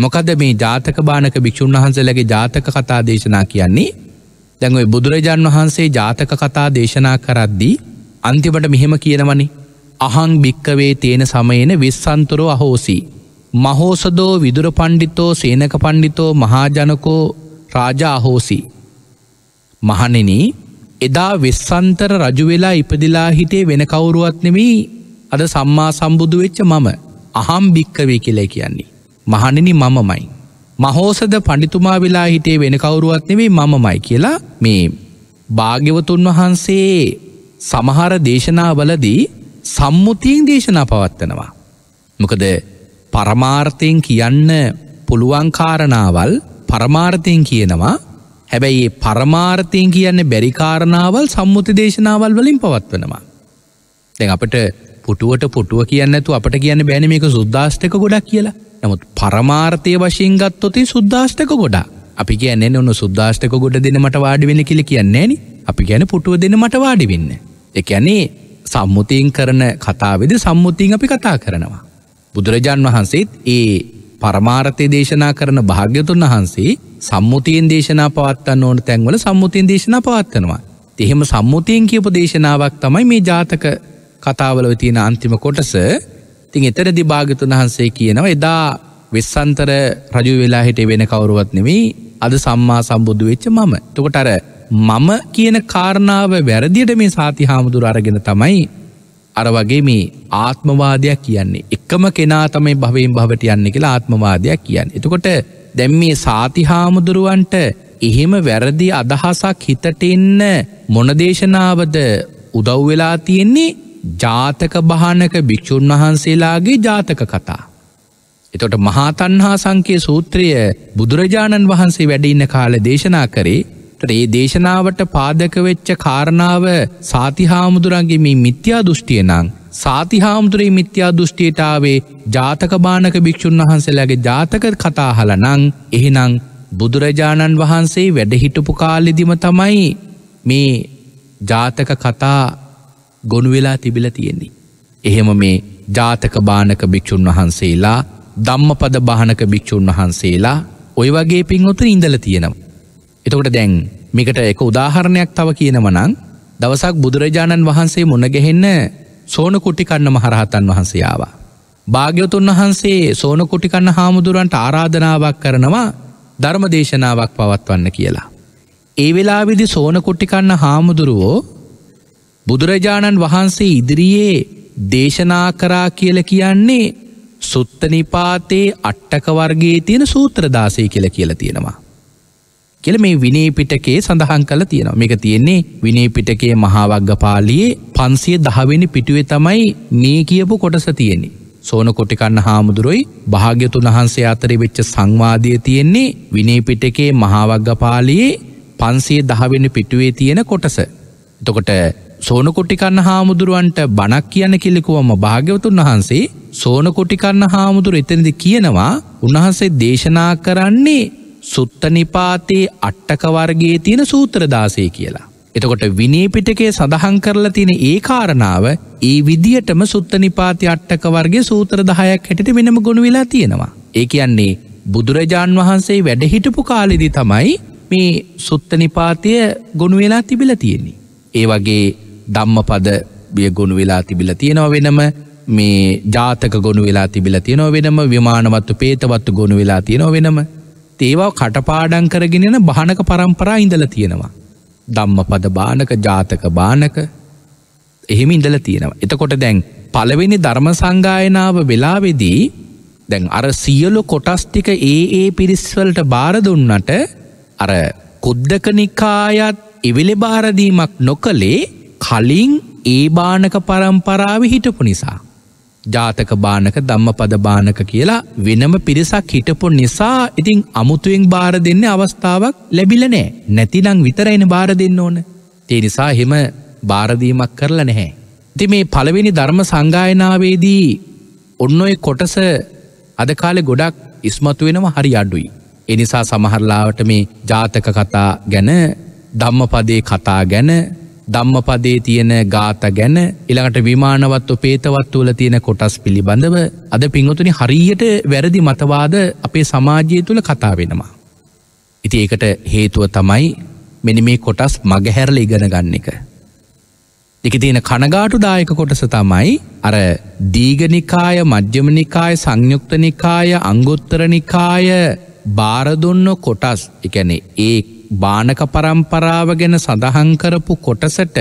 මොකද මේ ජාතක බානක භික්‍ෂූන් වහන්සේලගේ ජාතක කතා දේශනා කියන්නේ දැන්ඔයි බුදුරජාණන් වහන්සේ ජාතක කතා දේශනා කරද්දී අන්තිමට මෙහෙම කියනවනි අහං භික්කවේ තියෙන සමයන විස්සන්තුරෝ අහෝසී. මහෝසදෝ විදුර පණ්ඩිතෝ සේනක පණ්ඩිතෝ මහාජනකෝ රාජා අහෝසී. මහනෙන එදා වෙස්සන්තර රජුවෙලා ඉපදිලා හිටේ වෙන කවුරුවත්නෙමී අද සම්මා සම්බුදු වෙච්ච මම අහම් භික්කවේ කියලා කියන්නේ. මහනෙන මමමයි. මහෝසද පණිතුමා වෙලා හිටේ වෙන කවුරුවත්නෙවේ මමමයි කියලා මේ භාග්‍යවතුන් වහන්සේ සමහර දේශනාවලදී සම්මුතියෙන් දේශනා පවත්වනවා. මොකද පරමාර්ථයෙන් කියන්න පුළුවන්කාරණාවල් පරමාර්ථයෙන් කියනවා හැබැයි පරමාර්ථයෙන් කියන්න බැරිකාරණාවල් සම්මුති දේශනාවල් වලින් පවත්වනවා. දැන් අපට පුටුවට පුටුව කියන්නතු අපට කියන්න බැන මේක සුද්දාස්ටක ගොඩක් කියලා නමුත් පරමාර්ථය වශයෙන් ගත්තොතින් සුද්දාස්ටක ගොඩා අපි කියන්නේ ඔන්න සුද්දාස්ටක ගොඩ දෙන මට වාඩි වෙන කියල කියන්නේ අපි ගැන පුටුව දෙන මට වාඩි වෙන්න. එකන්නේ සම්මුතින් කරන කතාවෙද සම්මුතින් අපි කතා කරනවා. බුදුරජාන් වහන්සේත් ඒ පරමාර්ථය දේශනා කරන භාග්‍යතුන් වහන්සේ සම්මුතියෙන් දේශනා පවත්වන්න ඕන තැන්වල සම්මුතින් දේශනා පවත්වනවා. එහෙම සම්මුතියෙන් කියපු දේශනාවක් තමයි මේ ජාතක කතාවලව තියෙන අන්තිම කොටස. ඉතින් එතරදි භාග්‍යතුන් වහන්සේ කියනවා එදා වෙස්සන්තර රජු වෙලා හිටේ වෙන කවුරුවත් නෙමෙයි අද සම්මා සම්බුදු වෙච්ච මම. එතකොට අර මම කියන කාරණාව වැරදිට මේ සාති හාමුදුර අරගෙන තමයි අර වගේ මේ ආත්මවාදයක් කියන්නේ එක්කම කෙනා තමයි භවයෙන් භවට යන්න කියලා ආත්මවාදයක් කියන්න එතකොට දැම් මේ සාති හාමුදුරුවන්ට එහෙම වැරදි අදහසක් හිතට එන්න මොනදේශනාවද උදව් වෙලා තියෙන්නේ ජාතක භානක භික්‍ෂූන් වහන්සේලාගේ ජාතක කතා එතොට මහාතන්හා සංකයේ සූත්‍රය බුදුරජාණන් වහන්සේ වැඩඉන්න කාල දේශනා කරේ ඒ දේශනාවට පාදකවෙච්ච කාරණාව සාතිහාමුදුරන්ගේ මේ මිත්‍යා දෘෂ්ටිය නං. සාතිහාමුදුරේ මිත්‍යා දෘෂ්ටියටාවේ ජාතකබානක භික්‍ෂූන් වහන්සේලාගේ ජාතක කතාහල නං එහෙනං බුදුරජාණන් වහන්සේ වැඩහිටපු කාලෙදිම තමයි මේ ජාතක කතා ගොනුවෙලා තිබිල තියෙන්නේ. එහෙම මේ ජාතක බානක භික්‍ෂූන් වහන්සේලා ධම්මපද බානක භික්‍ෂූන් වහන්සේලා ඔය වගේ පින් ඔොත ඉඳල තියෙනවා. එතකොට දැන් මේකට එක උදාහරණයක් තව කියනවනං දවසක් බුදුරජාණන් වහන්සේ මුණගෙහෙන්න සෝනකුටිකන්න මහරහතන් වහන්සයාව. භාග්‍යවතුන් වහන්සේ සෝනකුටිකන්න හාමුදුරන්ට ආරාධනාවක් කරනවා ධර්ම දේශනාවක් පවත්වන්න කියලා. ඒ වෙලා විදි සෝනකුට්ටිකන්න හාමුදුරුවෝ බුදුරජාණන් වහන්සේ ඉදිරියේ දේශනා කරා කියල කියන්නේ සුත්තනිපාතයේ අට්ටකවර්ගේ තියෙන සූත්‍රදාසය කියල කියල තියෙනවා. කියල මේ විනේ පිටකේ සඳහන් කළ තියෙනවා මේක තියෙන්නේ විනේ පිටකේ මහාවග්ග පාලියේ පන්සිය දහවෙනි පිටුවේ තමයි මේ කියපු කොටස තියෙන්නේ. සෝන කොටිකන්න හාමුදුරුවයි භාග්‍යතුන් වහන්සේ අතරි වෙච්ච සංවාදය තියෙන්නේ විනේ පිටකේ මහාවග්ග පාලියේ පන්සේ දහවෙන පිටුවේ තියෙන කොටස. එතකොට සෝනකොටිකන්න හාමුදුරුවන්ට බණක් කියන කිලිකුවම භාග්‍යවතුන් වහන්සේ සෝනකොටිකන්න හාමුදුර එතනදි කියනවා උන්වහන්සේ දේශනා කරන්නේ සුත්ත නිපාතයේ අට්ටක වර්ගයේ තියෙන සූත්‍රදාසය කියලා. එතකොට විනීපිටකේ සඳහන් කරලා තියෙන ඒ කාරණාව ඒ විදිහටම සුත්ත නිපාති අට්ටක වර්ගේ සූත්‍ර දහයක් හැටිට වෙනම ගොුණු වෙලා තියෙනවා. ඒ කියන්නේ බුදුරජාණන් වහන්සේ වැඩහිටපු කාලෙදි තමයි මේ සුත්ත නිපාතිය ගොුණු වෙලා තිබිල තියෙන්නේ. ඒ වගේ ධම්මපද බිය ගොුණු වෙලා තිබිල තියෙනව වෙනම මේ ජාතක ගොුණු වෙලා තිබිල තියෙනව වෙනම විමානවත්තු පේතවත්තු ගොුණු වෙලා තියෙනව වෙනම නමුත් ඒවා කටපාඩං කරගෙනෙන බහනක පරම්පරා ඉඳල තියෙනවා. ධම්මපද බානක ජාතක බානක එහෙම ඉඳල තියෙනවා. එතකොට දැන් පළවෙනි ධර්ම සංගායනාව වෙලාවෙදී දැන් අර සියලු කොටස්ටික ඒ ඒ පිරිස්වලට බාරදුන්නට අර කුද්දක නිකායත් එවිලෙ බාරදීමක් නොකළේ කලින් ඒ බානක පරම්පරාව හිටපු නිසා. ජාතක බානක ධම්මපද බානක කියලා වෙනම පිරිසක් හිටපු නිසා ඉතිං අමුතුවෙන් බාර දෙන්න අවස්ථාවක් ලැබිල නෑ නැතිනං විතරයින බාර දෙන්න ඕන. තේ නිසා හෙම බාරදීමක් කරලා නැහැ. ඉති මේ පළවෙනි ධර්ම සංගායනාවේදී ඔන්න ඔය කොටස අද කාලෙ ගොඩක් ඉස්මතු වෙනම හරි අඩුයි. එනිසා සමහරලාවට මේ ජාතක කතා ගැන ධම්මපදේ කතා ගැන ධම්මපදේ තියෙන ගාත ගැන එළඟට විමානවත්ව පේතවත්වල තියෙන කොටස් පිළිබඳව අද පින්වතුනි හරියට වැරදි මතවාද අපේ සමාජය තුළ කතා වෙනවා. ඉති ඒකට හේතුව තමයි මෙනි මේ කොටස් මගහැරල ඉගෙන ගන්න එක. එක තියෙන කනගාටු දායක කොටස තමයි අර දීගනිකාය මධ්‍යමනිකාය සංයුක්ත නිකාය අංගුත්තර නිකාය බාරදුන්න කොටස් එකැනෙ ඒ බානක පරම්පරාව ගැන සඳහංකරපු කොටසට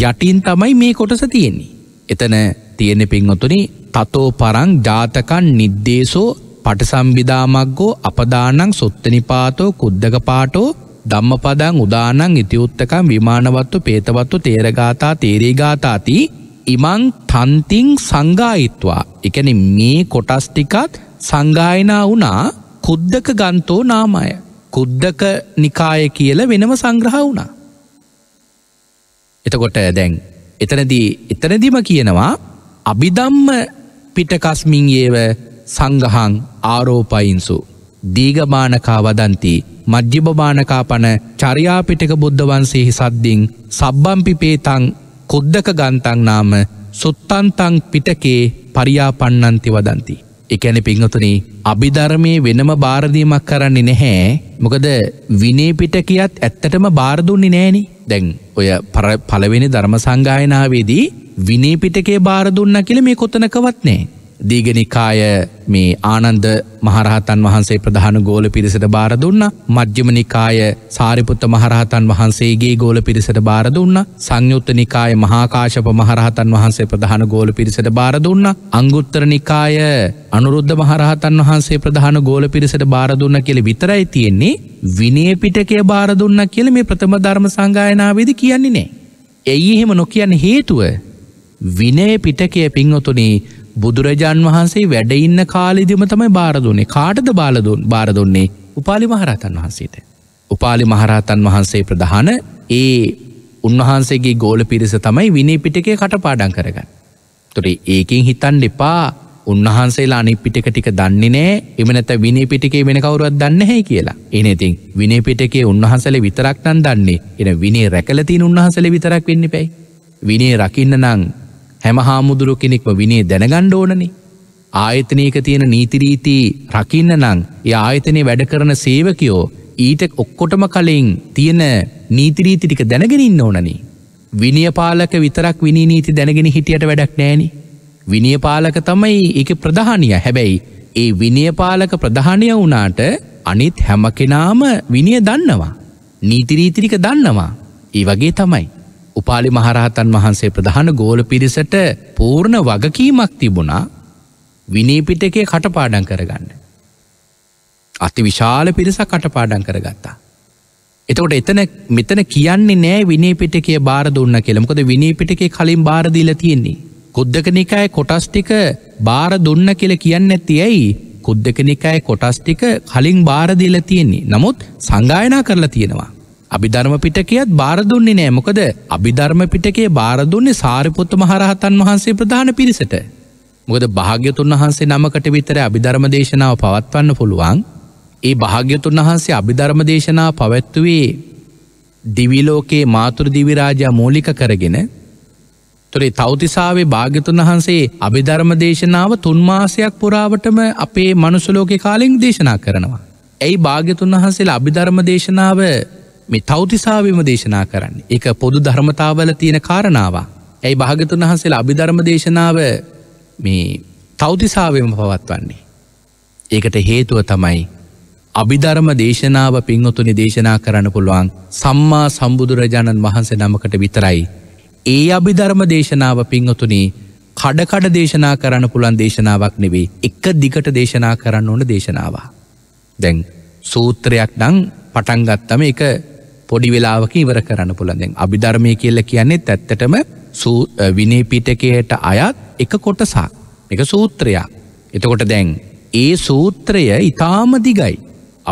යටින් තමයි මේ කොටස තියෙන්නේ. එතන තියෙන පින්වතුනි තතෝ පරං ජාතකන් නිද්දේශෝ පටසම්බිදාමක්ගෝ අපදානං සොත්තනිපාතෝ කුද්දක පාටෝ ධම්මපදං උදානං ඉතිවුත්තකම් විමානවත්තු පේතවත්තු තේරගාතා තේරේගාතාති ඉමං තන්තිං සංගායිත්වා එකන මේ කොටස්ටිකත් සංගායනා වුණා කුද්දක ගන්තෝ නාමය කුද්දක නිකාය කියල වෙනම සංග්‍රහ වුණා. එතකොට දැන් එතනදී එතනදිම කියනවා අභිදම්ම පිටකස්මින් ඒව සංගහං ආරෝපයින්සු. දීගමානකා වදන්ති මජ්්‍යභභානකා පන චරියාපිටක බුද්ධවන්සේහි සද්දිින් සබ්බම්පිපේතං කොද්දක ගන්තන් නාම සුත්තන්තං පිටකේ පරියා පන්නන්ති වදන්ති. එකැන පිංහතුනී අභිධර්මයේ වෙනම බාරදීමක් කරන්නේ නැහැ මොකද විනේපිටකයත් ඇත්තටම බාරදුන්නේ නෑනි දැන් ඔය පළවෙනි ධර්ම සංගායනාවේදී විනේපිටකේ බාරදුන්න කියල මේ කොතනකවත් නෑ දීගනිකාය මේ ආනන්ද මහරහතන් වහන්සේ ප්‍රධාන ගෝල පිරිසට බාර දුන්න මධ්‍යම නිකාය සාරිපුත්ත මහරහතන් වහන්සේගේ ගෝල පිරිසට බාර දුන්න සංයුත්ත නිකාය මහාකාශප මහරහතන් වහන්සේ ප්‍රධාන ගෝල පිරිසට බාර දුන්න අංගුත්තර නිකාය අනුරුද්ධ මහරහතන් වහන්සේ ප්‍රධාන ගෝල පිරිසට බාර දුන්න කියල විතරයි තියෙන්නේ විනය පිටකය බාර දුන්න කියල මේ ප්‍රථම ධර්ම සංගායනාවේද කියන්නේ නෑ. එයි එහෙම නොකියන්න හේතුව විනය පිටකය පින්වතුනේ බුදුරජාන් වහන්සේ වැඩඉන්න කාලෙදිම තමයි බාරදුන්නේ කාටද බාලදුන් බාරදුන්නේ උපාලි මහරහතන් වහන්සේට. උපාලි මහරහතන් වහන්සේ ප්‍රධාන ඒ උන්වහන්සේගේ ගෝල පිරිස තමයි විනේ පිටකේ කටපාඩන් කරගන්න. තොරේ ඒකින් හිතන් එපා උන්වහන්සේලා අනි පිටික ටික දන්නේ නෑ එමනැත විනේ පිටිකේ වෙන කවරුවත් දන්න හැ කියලා. එනතින් විනේ පිටකේ උන්වහන්සල විතරක් නන් දන්නේ එන විනේ රැකලතින් උන්වහන්සල විතරක් වෙන්න පැයි. විනේ රකින්න නං හැම හාමුදුරුව කෙනෙක්ම විනේ දැනගණ්ඩ ඕනනේ. ආයතනයක තියෙන නීතිරීතිී රකින්න නං ඒ ආයතනය වැඩ කරන සේවකයෝ ඊට ඔක්කොටම කලින් තියෙන නීතිරීති ටික දැනගෙනන්න ඕනනි. විනියපාලක විතරක් විනි නීති දැනගෙන හිටියට වැඩක් නෑනි. විනියපාලක තමයි එක ප්‍රධානය හැබැයි ඒ විනියපාලක ප්‍රධානය වුණාට අනිත් හැම කෙනාම විනිය දන්නවා. නීතිරීතිරික දන්නවා. ඒ වගේ තමයි. උපාලි මහරහතන් වහන්සේ ප්‍රධාන ගෝල පිරිසට පූර්ණ වගකීමක් තිබුණා විනීපිටකේ කටපාඩන් කරගන්න. අති විශාල පිරිසක් කටපාඩන් කරගත්තා. එතකොට එතන මෙතන කියන්නේ නෑ විනීපිටකේ බාර දුන්න කෙළමකොද විනීපිටකේ කලින් බාරදීල තියෙන්නේ. කුද්දක නිකාය කොටස්ටික බාර දුන්න කෙළ කියන්න ඇති ඇයි කුද්දක නිකාය කොටස්ටික කලින් බාරදීල තියෙන්නේ නමුත් සංගායනා කරලා තියෙනවා. අභිධර්ම පිටකයත් බාරදුන්නේ නෑ මොකද අභිධර්ම පිටකේ බාරදුන්නේ සාරිපුත්ත මහරහතන් වහන්සේ ප්‍රධාන පිරිසට. මොකද භාග්‍යතුන් වහන්සේ නමකට විතර අභිධර්ම දේශනාව පවත්වන්න පුළුවන්. ඒ භාග්‍යතුන් වහන්සේ අභිධර්ම දේශනාව පවැත්තුවේ දිවිලෝකයේ මාතුර දිවිරාජා මූලික කරගෙන තුරේ තෞතිසාවේ භාග්‍යතුන් වහන්සේ අභිධර්ම දේශනාව තුන්මාසයක් පුරාවටම අපේ මනුසුලෝකෙ කාලෙෙන් දේශනා කරනවා. ඇයි භාග්‍යතුන් වහන්සේ අභිධර්ම දේශනාව මේ තෞතිසාවිම දේශනා කරන්න. එක පොදු ධර්මතාවල තියෙන කාරණාව. ඇයි භාගතුන් වහන්සේලා අභිධර්ම දේශනාව මේ තෞතිසාවම පවත්වන්නේ. ඒකට හේතුව තමයි අභිධර්ම දේශනාව පින්වතුනි දේශනා කරන්න පුළුවන් සම්මා සම්බුදුරජාණන් වහන්සේ නමකට විතරයි. ඒ අභිධර්ම දේශනාව පින්වතුනි කඩකඩ දේශනා කරන්න පුළන් දේශනාවක් නෙවෙයි එක දිගට දේශනා කරන්න ඕන දේශනාව. දැන් සූත්‍රයක් නං පටන්ගත්තම එක පොඩි වෙලාවක ඉවර කරන්න පුළන්දෙන් අභිධර්මය කියල්ල කියන්නේ ඇත්තටම විනේපිටකයට අයත් එක කොටසක් එක සූත්‍රයක් එතකොට දැන් ඒ සූත්‍රය ඉතාම දිගයි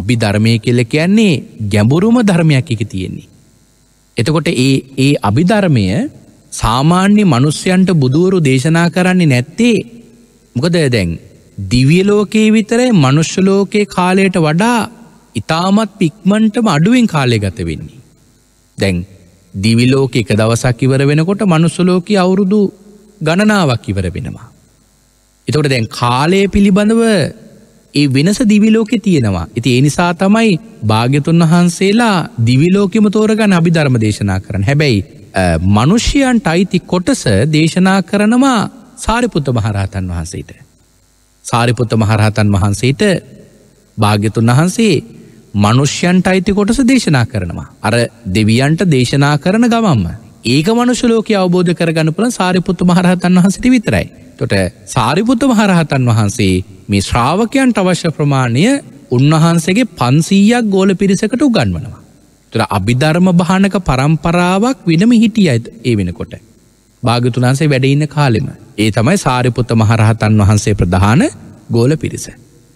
අපි ධර්මය කෙල්ල කියන්නේ ගැඹුරුම ධර්මයක් එක තියෙන්නේ. එතකොට ඒ ඒ අභිධර්මය සාමාන්‍ය මනුස්්‍යයන්ට බුදුවරු දේශනා කරන්නේ නැත්තේ මොකද දැන් දිවියලෝකයේ විතරයි මනුෂ්‍යලෝකයේ කාලයට වඩා ඉතාමත් ඉක්මන්ටම අඩුවෙන් කාලය ගත වෙන්නේ. දැන් දිවිලෝක එක දවසක් ඉවර වෙනකොට මනුස්සලෝක අවුරුදු ගණනාවක් ඉවර වෙනවා. එතකොට දැන් කාලය පිළිබඳව ඒ වෙනස දිවිලෝකෙ තියෙනවා. ඉති ඒ නිසා තමයි භාග්‍යතුන් වහන්සේලා දිවිලෝකෙම තෝරගන්න අභි ධර්ම දේශනා කරන හැබැයි මනුෂ්‍යයන්ට අයිති කොටස දේශනා කරනවා සාරිපුත්ත මහරහතන් වහන්සේට. සාරිපුත්ත මහරහතන් වහන්සේට භාග්‍යතුන් වහන්සේ මනුෂ්‍යන්ට අයිති කොටස දේශනා කරනවා. අර දෙවියන්ට දේශනා කරන ගමම්ම. ඒක මනුෂලෝක අවබෝධ කරගන්න පුළන් සාරිපුත්තු මහරහතන් වහන්සට විතරයි. තොට සාරිපුත්තු මහරහතන් වහන්සේ මේ ශ්‍රාවකයන්ට අවශ්‍ය ප්‍රමාණය උන්වහන්සේගේ පන්සීයක් ගෝල පිරිසකට උගන්වනවා. තුර අභිධර්ම භානක පරම්පරාවක් වෙනම හිටිය ඇත් ඒ වෙනකොට. භාගතුනාන්සේ වැඩඉන්න කාලෙම. ඒ තමයි සාරිපුත්ත මහරහතන් වහන්සේ ප්‍රධාන ගෝල පිරිස.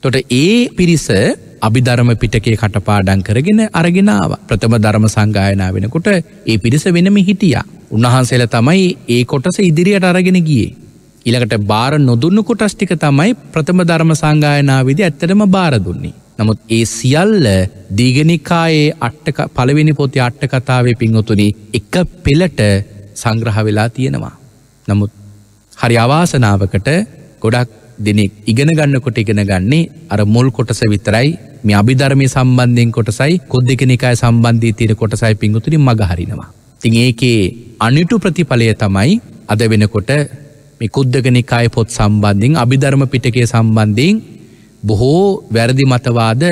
තොට ඒ පිරිස අභිධර්ම පිටකේ කටපාඩං කරගෙන අරගෙනාව ප්‍රථම ධර්ම සංගායනා වෙනකොට ඒ පිරිස වෙනම හිටියා. උන්වහන්සේල තමයි ඒ කොටස ඉදිරියට අරගෙන ගියේ. ඉළඟට බාර නොදුන්නු කොටස්ටික තමයි ප්‍රථම ධර්ම සංගායනාවිදි ඇත්තටම බාරදුන්නේ. නමුත් ඒ සියල්ල දීගනිකායේ අට්ටක පළවෙනි පොති අට්ට කතාවේ පින්වතුනි එක පෙළට සංග්‍රහ වෙලා තියෙනවා. නමුත් හරි අවාසනාවකට ගොඩක් දෙනෙක් ඉගෙන ගන්නකොට ඉගෙන ගන්නේ අර මුල් කොටස විතරයි මේ අභිධර්මය සම්බන්ධයෙන් කොටසයි කොද්ද කෙනෙකයි සම්බන්ධී තීර කොටසයි පිංගුතුරින් මගහරිනවා. තිං ඒකේ අනිටු ප්‍රතිඵලය තමයි අද වෙනකොට මේ කුද්දගනිකාය පොත් සම්බන්ධින් අභිධර්ම පිටකේ සම්බන්ධයෙන් බොහෝ වැරදි මතවාද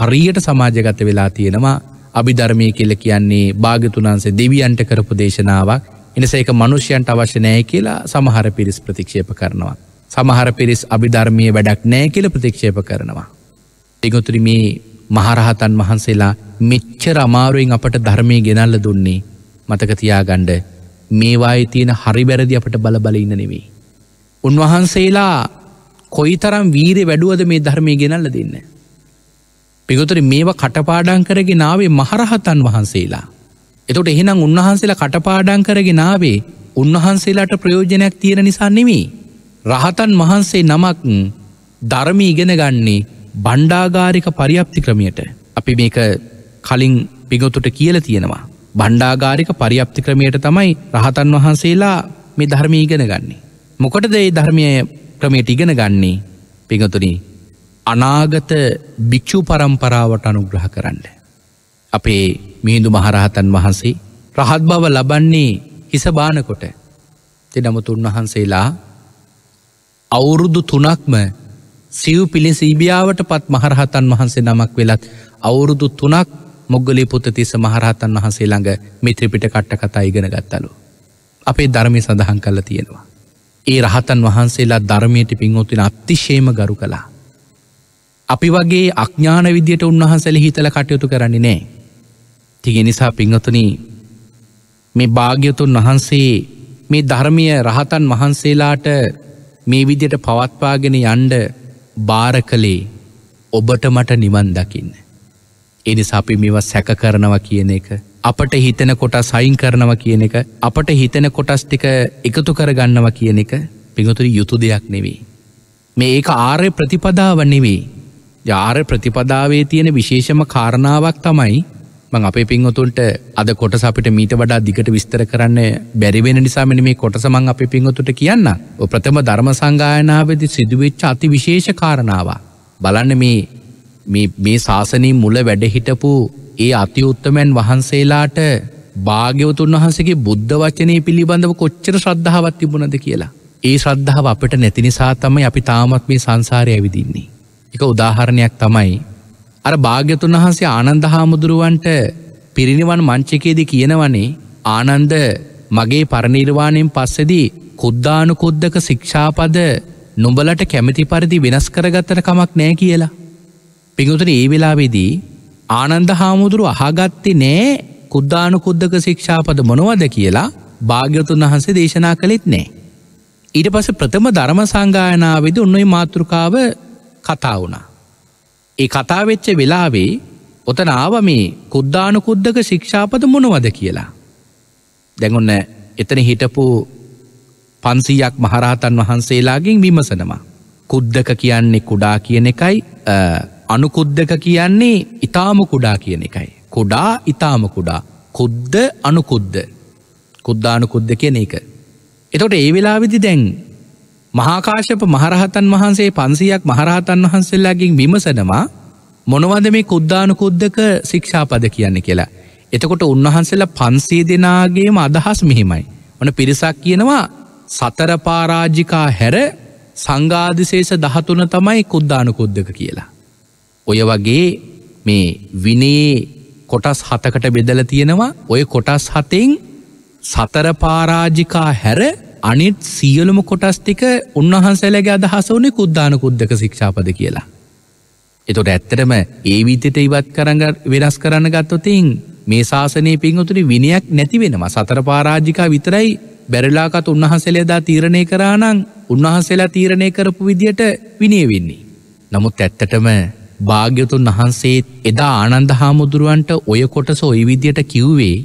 හරියට සමාජගත වෙලා තියෙනවා අභිධර්මය කියල කියන්නේ භාගතුනන්සේ දෙවියන්ට කරපු දේශනාවක් එනිස එක මනුෂ්‍යයන්ට අවශ්‍ය නෑ කියලා සමහර පිරිස් ප්‍රතික්ෂේප කරනවා. සමහර පිරිස් අභිධර්මය වැඩක් නෑ කියල ප්‍රතික්ෂේප කරනවා. පිගොතුරි මේ මහරහතන් වහන්සේලා මෙච්චර අමාරුවෙන් අපට ධර්මය ගෙනල්ල දුන්නේ මතකතියාගණ්ඩ මේවායි තියෙන හරිබැරදි අපට බලබල ඉන්න නෙවෙයි. උන්වහන්සේලා කොයි තරම් වීරය වැඩුවද මේ ධර්මය ගෙනල්ල දෙන්න. පිගොතුරි මේවා කටපාඩං කරගෙන නාවේ මහරහතන් වහන්සේලා. එතොට එහෙනම් උන්වහන්සේලා කටපාඩං කරගෙන නාවේ උන්වහන්සේලාට ප්‍රයෝජනයක් තියෙන නිසා නෙමේ. රහතන් වහන්සේ නමක් ධර්මී ඉගෙන ගන්නේ බණ්ඩාගාරික පරිප්ති ක්‍රමයට අපි මේක කලින් පිගොතුට කියල තියෙනවා. බණ්ඩාගාරික පරිප්ති ක්‍රමයට තමයි රහතන් වහන්සේලා මේ ධර්මය ඉගෙන ගන්නේ. මොකටද ඒ ධර්මය ක්‍රමයට ඉගෙන ගන්නේ පිගතුනී අනාගත භික්‍ෂූ පරම්පරාවට අනුග්‍රහ කරන්න. අපේ මිහිදු මහරහතන් වහන්සේ රහත් බව ලබන්නේ හිස බානකොට තෙනමුතුන් වහන්සේලා අවුරුදු තුනක්ම සිව් පිළි සීබියාවට පත් මහරහතන් වහන්සේ නමක් වෙලත් අවුරුදු තුනක් මුගලි පුතතිස මහරහතන් වහන්සේ ළඟ මිත්‍රපිට කට්ට කතා ඉගෙන ගත්තලු. අපේ ධර්මය සඳහන් කල තියෙනවා. ඒ රහතන් වහන්සේලා ධර්මයට පින්වතුන අත්තිශේම ගරු කළා. අපි වගේ අඥාන විදියට උන්වහන්සල හිතල කටයුතු කරන්නේ නෑ. තිගෙනිසා පිංහතුනී මේ භාග්‍යතුන් වහන්සේ මේ ධර්මය රහතන් වහන්සේලාට මේ විදියට පවත්වාගෙන යන්ඩ බාර කළේ ඔබට මට නිවන් දකින්න. එනි සපි මෙව සැක කරනවා කියන එක. අපට හිතන කොට සයින් කරනවා කියන එක අපට හිතන කොටස් ටික එකතු කරගන්නවා කියන එක පිඟතුරි යුතු දෙයක් නෙවෙයි. මේ ඒක ආර්ය ප්‍රතිපදාව නෙවෙයි. ආර්ය ප්‍රතිපදාවේ තියෙන විශේෂම කාරණාවක් තමයි මං අපේ පින්වතුන්ට අද කොටස අපිට මීට වඩා දිගට විස්තර කරන්න බැරිවෙන නිසාමන මේ කොටස මං අපේ පින්වතුට කියන්න. ප්‍රථම ධර්ම සංගායනාවදි සිදුවෙච්ච අති විශේෂ කාරණාව. බලන්න මේ මේ ශාසනී මුල වැඩහිටපු ඒ අති උත්තමැන් වහන්සේලාට භාග්‍යවතුන් වහන්සගේ බුද්ධ වචනය පිළිබඳව කොච්චර ශ්‍රද්ධාවත් තිබුණද කියලා. ඒ ශ්‍රද්ධාව අපට නැතිනිසා තමයි අපි තාමත් මේ සංසාරය ඇවිදින්නේ. එක උදාහරණයක් තමයි අර භාග්‍යතුන් වහන්සේ ආනන්ද හාමුදුරුවන්ට පිරිනිවන් මංචකේදී කියනවනේ ආනන්ද මගේ පරනිර්වාණයෙන් පස්සෙදී කුද්දානුකුද්දක ශික්ෂාපද නුඹලට කැමති පරිදි වෙනස් කරගත්තට කමක් නෑ කියලා. පිඟුතුන ඒ වෙලාවෙදී ආනන්ද හාමුදුරු අහගත්ති නෑ කුද්දානුකුද්දක ශික්ෂාපද මොනවද කියලා භාග්‍යතුන් වහන්සේ දේශනා කළෙත් නෑ. ඊට පස ප්‍රථම ධර්ම සංගායනාවේද උන්නොයි මාතෘකාව කතා වුණා. ඒ කතාවෙච්ච වෙලාවේ ඔතන ආව මේ කුද්ධානුකුද්දක ශික්ෂාපද මොනවද කියලා. දැඟොන්න එතන හිටපු පන්සීයක් මහරහතන් වහන්සේලාගෙන් විමසනවා. කුද්දක කියන්නේ කුඩා කියන එකයි අනුකුද්දක කියන්නේ ඉතාම කුඩා කියන එකයි. කුඩා ඉතාම කුඩා කුද්ද අනුකුද්ද කුද්දානුකුද්ද කියන එක. එතොට ඒ වෙලා විදි දැන් මහාකාශප මහරහතන් වහන්සේ පන්සීයක් මහරහතන් වහන්සේල්ලාගින් විමසනවා මොනවද මේ කුද්දාන කුද්දක ශික්ෂාපද කියන්න කියලා. එතකොට උන්වහන්සේලා පන්සේ දෙනාගේම අදහස් මෙහෙමයි. ඕන පිරිසක් කියනවා සතර පාරාජිකා හැර සංගාධිශේෂ දහතුන තමයි කුද්දාන කුද්දක කියලා. ඔය වගේ මේ විනේ කොටස් හතකට බෙදල තියෙනවා ඔය කොටස් හතෙන් සතර පාරාජිකා හැර අනෙත් සියලුම කොටස්තික උන්වහන්සේලගේ අදහස වනේ කුද්ධාන කුද්දක ශික්ෂාපද කියලා. එතොට ඇත්තටම ඒ විතට ඉවත් කරඟ වෙනස් කරන්න ගත්තොතින් මේ ශාසනය පින්වතුරි විනියක් නැති වෙනවා සතර පාරාජිකා විතරයි බැරලාකත් උන්වහන්සේලේදා තීරණය කරානං උන්වහන්සේලා තීරණය කරපු විදියට විනිය වෙන්නේ. නමුත් ඇත්තටම භාග්‍යතුන් වහන්සේත් එදා ආනන්ද හාමුදුරුවන්ට ඔය කොටස ඔය විදියට කිව්වේ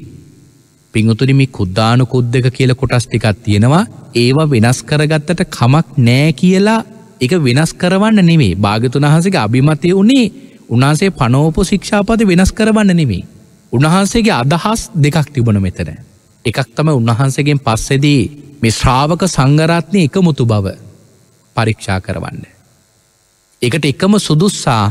පිංහතුනි මේ කුද්දානු කුද්දක කියල කොටස් ටිකක් තියෙනවා ඒවා වෙනස් කරගත්තට කමක් නෑ කියලා එක වෙනස් කරවන්න නෙවේ භාගතුන් වහන්සේක අභිමතය වුණේ උන්හන්සේ පනෝපො ශික්ෂාපද වෙනස් කරවන්න නෙවේ උන්වහන්සේගේ අදහස් දෙකක් තිබුණ මෙතන එකක් තම උන්වහන්සේගෙන් පස්සෙදී මේ ශ්‍රාවක සංගරත්නය එකමුතු බව පරීක්ෂා කරවන්න එකට එකම සුදුස්සා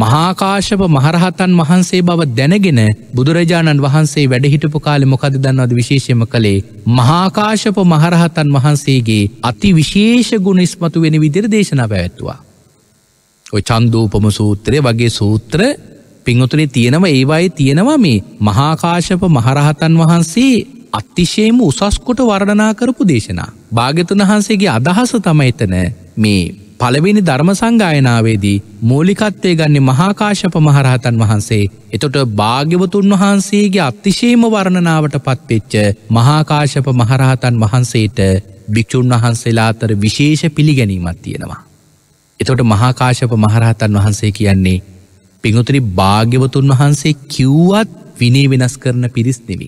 මහාකාශප මහරහතන් වහන්සේ බව දැනගෙන බුදුරජාණන් වහන්සේ වැඩහිටපු කාලෙ මොකද දන්නවද විශේෂම කළේ මහාකාශප මහරහතන් වහන්සේගේ අති විශේෂ ගුණ ඉස්මතු වෙන විදිර දේශනා පැවැත්තුවා. ඔය චන්දූපම සූත්‍රය වගේ සූත්‍ර පිංහතුරේ තියෙනව ඒවායි තියෙනවා මේ මහාකාශප මහරහතන් වහන්සේ අතිශයම උසස්කොට වර්ණනා කරපු දේශනා. භාගතුන් වහන්සේගේ අදහස තමයි එතන මේ පළවෙනි ධර්ම සංගායනාවේදී මූලිකත්වය ගන්නේ මහාකාශප මහරහතන් වහන්සේ. එතොට භාග්‍යවතුන් වහන්සේගේ අතිශේම වර්ණනාවට පත්වෙච්ච මහාකාශප මහරහතන් වහන්සේට භික්‍ෂූන් වහන්සේලා අතර විශේෂ පිළිගැනීමත් තියෙනවා. එතොට මහාකාශප මහරහතන් වහන්සේ කියන්නේ පිඟුතුරි භාග්‍යවතුන් වහන්සේ කිව්වත් විනේ වෙනස් කරන පිරිස් දෙවි.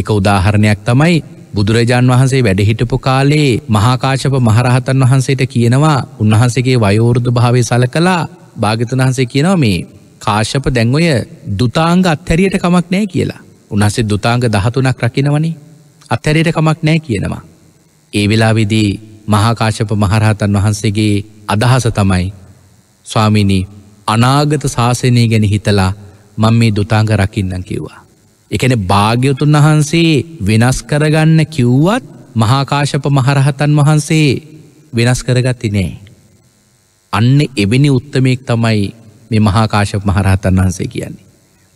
එක උදාහරණයක් තමයි බුදුරජාන් වහන්සේ වැඩහිටපු කාලේ මහාකාශප මහරහතන් වහන්සේට කියනවා උන්වහන්සේගේ වයෝරුදු භාවය සලකලා භාගතුන් වහන්සේ කියනවා මේ කාශප දැන්ඔය දුතාංග අත්හැරියට කමක් නෑ කියලා උන්හසේ දුතාංග දහතුනක් රකිනවනි අත්හැරයට කමක් නෑ කියනවා. ඒ වෙලාවිදී මහාකාශප මහරහතන් වහන්සේගේ අදහස තමයි ස්වාමිනි අනාගත ශාසනය ගැන හිතලා මං මේ දුතාංග රකින්නන් කිව්වා. එකන භාග්‍යවතුන් වහන්සේ වෙනස් කරගන්න කිව්වත් මහාකාශප මහරහතන් වහන්සේ වෙනස් කරගත්ති නෑ. අන්න එබෙනි උත්තමයෙක් තමයි මේ මහාකාශප මහරහතන් වහන්සේ කියන්නේ.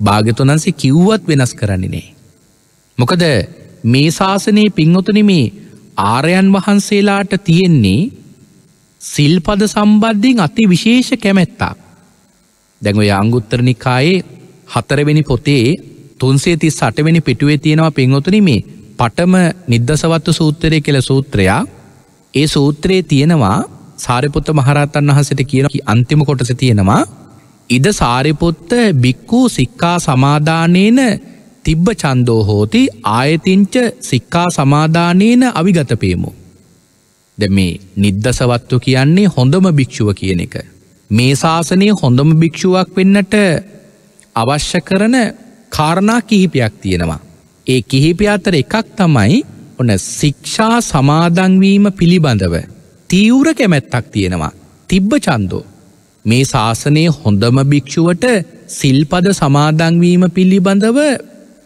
භාග්‍යතුන් වහන්සේ කිව්වත් වෙනස් කරන්නේ නෑ. මොකද මේ ශාසනයේ පින්වතුනි මේ ආරයන් වහන්සේලාට තියෙන්නේ සිල්පද සම්බන්ධයෙන් අති විශේෂ කැමැත්තක්. දැන් ඔය අංගුත්තර නිකායේ හතරවෙනි පොතේ තුන්සේ තිස් සටවෙනි පිටුවේ තියෙනවා පින්වතුනි මේ පටම නිද්දසවත්ව සූත්‍රය කෙළ සූත්‍රයා ඒ සූත්‍රයේ තියෙනවා සාරිපුත්ත මහරත්තන් වහසට කියන අන්තිම කොටස තියෙනවා ඉද සාරිපුත්ත බික්කූ සික්කා සමාධානයන තිබ්බ චන්දෝ හෝති ආයතිංච සික්කා සමාධානයන අවිගතපේමු. ද මේ නිද්දසවත්තු කියන්නේ හොඳම භික්‍ෂුව කියන එක. මේ ශාසනය හොඳම භික්‍ෂුවක් වෙන්නට අවශ්‍ය කරන කාරණා කිහිපයක් තියෙනවා. ඒ කිහිපය අතර එකක් තමයි ඔන ශික්ෂා සමාදන්වීම පිළිබඳව තීවුර කැමැත්තක් තියෙනවා. තිබ්බ චන්දෝ. මේ ශාසනය හොඳම භික්‍ෂුවට සිල්පද සමාදංවීම පිළිබඳව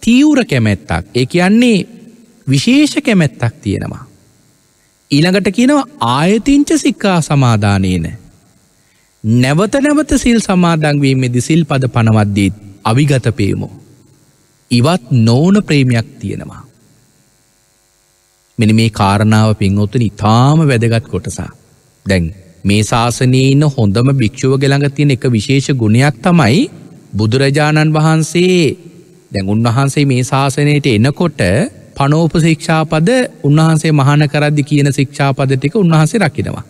තීවුර කැමැත්තක්. ඒ කියන්නේ විශේෂ කැමැත්තක් තියෙනවා. ඊළඟට කියනවා ආයතිංච සික්කා සමාධානයන. නැවත නැවත සිල් සමාදංවීමෙදි සිල්පද පනවද්දීත් අවිගතපේමෝ. ඉවත් නොවන ප්‍රේමයක් තියෙනවා. මෙන මේ කාරණාව පින්වතුන ඉතාම වැදගත් කොටසා. දැන් මේ ශාසනයේ ඉන්න හොඳම භික්‍ෂුව ගෙළඟ තියෙන එක විශේෂ ගුණයක් තමයි බුදුරජාණන් වහන්සේ දැන් උන්වහන්සේ මේ ශාසනයට එනකොට පනෝපශික්ෂාපද උන්වහන්සේ මහන කරද්දි කියන ශික්ෂාපද ටික උන්වහන්සේ රකිනවා.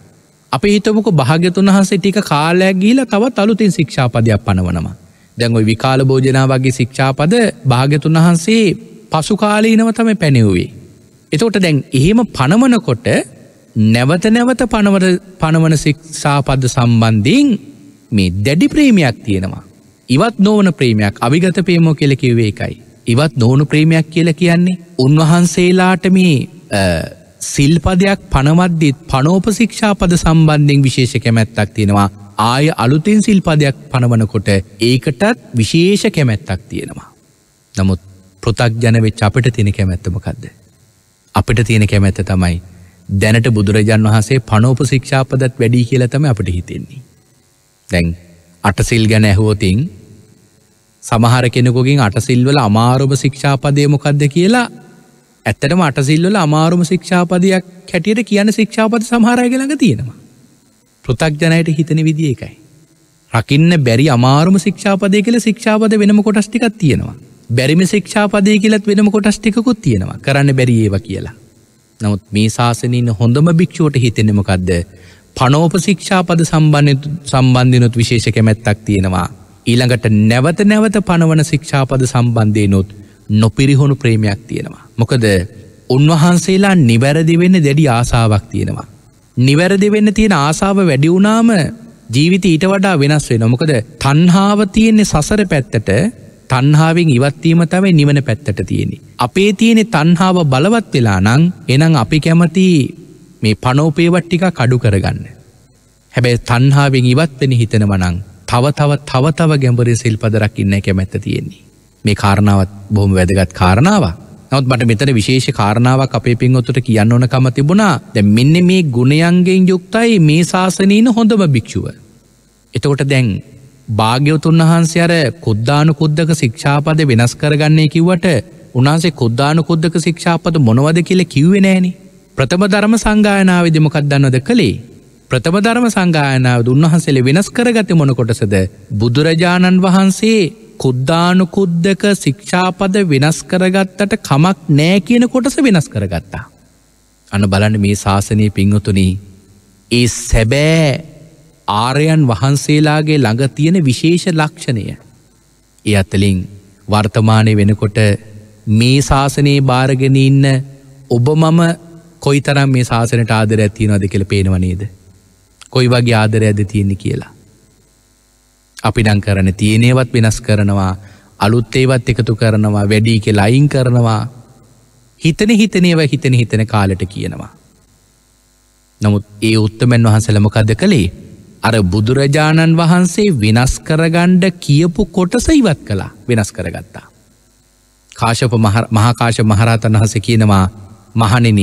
අපි හිතමක භාග්‍යතුන් වහන්සේ ටික කාලයක් ගීල තවත් අලුතින් ශික්ෂාපදයක් පනවනවා. දැන් ඔයි විකාල භෝජනා වගේ ශික්ෂාපද භාගතුන් වහන්සේ පසු කාලීනව තම පැනෙව්වේ. එතකොට දැන් එහෙම පණමනකොට නැවත නැවත පණවන ශික්ෂාපද සම්බන්ධීන් මේ දැඩි ප්‍රේමයක් තියෙනවා. ඉවත් නෝන ප්‍රේමයක් අභිගත පේමෝ කෙල කිව්වේ එකයි. ඉවත් නෝනු ප්‍රේමයක් කියල කියන්නේ උන්වහන්සේලාට මේ සිල්පදයක් පනවද්දිත් පනෝපසික්ෂාපද සම්බන්ධයෙන් විශේෂ කැමැත්තක් තියෙනවා ආය අලුතෙන් සිල්පදයක් පනවනකොට ඒකටත් විශේෂ කැමැත්තක් තියෙනවා. නමුත් පෘතක්ජනවෙච් අපට තියෙන කැමැත්තමකක්ද. අපිට තියෙන කැමැත්ත තමයි දැනට බුදුරජන් වහන්සේ පනෝප ශික්ෂාපදත් වැඩි කියලතම අපට හිතෙන්නේ. දැන් අටසිල් ගැන ඇහෝතින් සමහර කෙනෙකුගින් අටසිල්වල අමාරුම ශික්ෂාපදයමොකක්ද කියලා ඇත්තටම අටසිල්වල අමාරුම ශික්ෂාපදයක් හැටියට කියන ශික්ෂාපද සමහරයගළඟ තියෙනවා. ප්‍රතක්ජනයට හිතන විදි එකයි. රකින්න බැරි අමාරුම ශික්ෂාපදය කියල ශික්ෂාපද වෙනම කොටස්ටිකක් තියෙනවා. බැරිම ශික්ෂාපදය කියලත් වෙනම කොටස්ටිකුත් තියෙනවා කරන්න බැරි ඒව කියලා. නමුත් මේ ශාසනීන හොඳම භික්‍ෂූට හිතෙනෙමකක්ද පනෝප ශික්ෂාපද සම්බන්ධනොත් විශේෂ කැමැත්තක් තියෙනවා. ඊළඟට නැවත නැවත පනවන ශික්ෂාපද සම්බන්ධයනොත් නොපිරිහුණු ප්‍රේමයක් තියෙනවා. මොකද උන්වහන්සේලා නිවැරදි වෙන්න දැඩි ආසාාවක් තියෙනවා. නිවැරදි වෙන්න තියෙන ආසාාව වැඩිවුනාම ජීවිත ඊට වඩා වෙනස් වේ නොමකද තන්හාාව තියෙන්නේ සසර පැත්තට තන්හාාවෙන් ඉවත්වීම තවයි නිවන පැත්තට තියෙනෙ. අපේ තියෙනෙ තන්හාාව බලවත් වෙලා නං එනම් අපි කැමති මේ පනෝපේවට්ටික කඩු කරගන්න. හැබැයි තන්හාාවෙන් ඉවත්වෙන හිතනවනං තව තව තව තව ගැඹරේ සිල්පදරක් ඉන්න කැමැත්ත තියෙන්නේ. මේ කාරණාවත් බොහොම වැදගත් කාරණාවක්. නොත් මට මෙතන විශේෂ කාරණාවක් අපේ පින්වොත්තුට කියන්න ඕනකම තිබුණා දැ මෙන්න මේ ගුණයන්ගෙන් යුක්තයි මේ ශාසනීන හොඳම භික්‍ෂුව. එතකොට දැන් භාග්‍යවතුන් වහන්සේ අර කුද්දානු කුද්දක ශික්ෂාපද වෙනස් කරගන්නේ කිව්වට උනාසේ කුද්දානු කුද්දක ශික්ෂාපද මොනවද කියල කිව්වේ නෑනි. ප්‍රථම ධර්ම සංගායනාවදමකත් දන්නද කළේ. ප්‍රථම ධර්ම සංගායනාවද උන්වහන්සේල වෙනස් කරගත මොනකොටසද බුදුරජාණන් වහන්සේ කුද්දානුකුද්දක ශික්ෂාපද වෙනස් කරගත්තට කමක් නෑ කියන කොටස වෙනස් කරගත්තා. අන බලන්න මේ ශාසනය පිංහතුනී ඒ සැබෑ ආරයන් වහන්සේලාගේ ළඟ තියෙන විශේෂ ලක්ෂණය. ඒ අතලින් වර්තමානය වෙනකොට මේ ශාසනයේ භාරගෙන ඉන්න ඔබ මම කොයි තරම් මේ ශාසනට ආදර ඇතිනවද කියල පේනවනේද. කොයි වගේ ආදර ඇද තියෙන්නේ කියලා. අපි නං කරන තියනේවත් වෙනස් කරනවා අලුත්තේවත් එකතු කරනවා වැඩීක ලයින් කරනවා හිතන හිතනේව හිතන හිතන කාලට කියනවා. නමුත් ඒ උත්තමැන් වහන්සල මොකද කළේ අර බුදුරජාණන් වහන්සේ වෙනස් කරගණ්ඩ කියපු කොටස ඉවත් කලා වෙනස් කරගත්තා. කාශප මහාකාශ මහරහතන් වහස කියනවා මහනෙන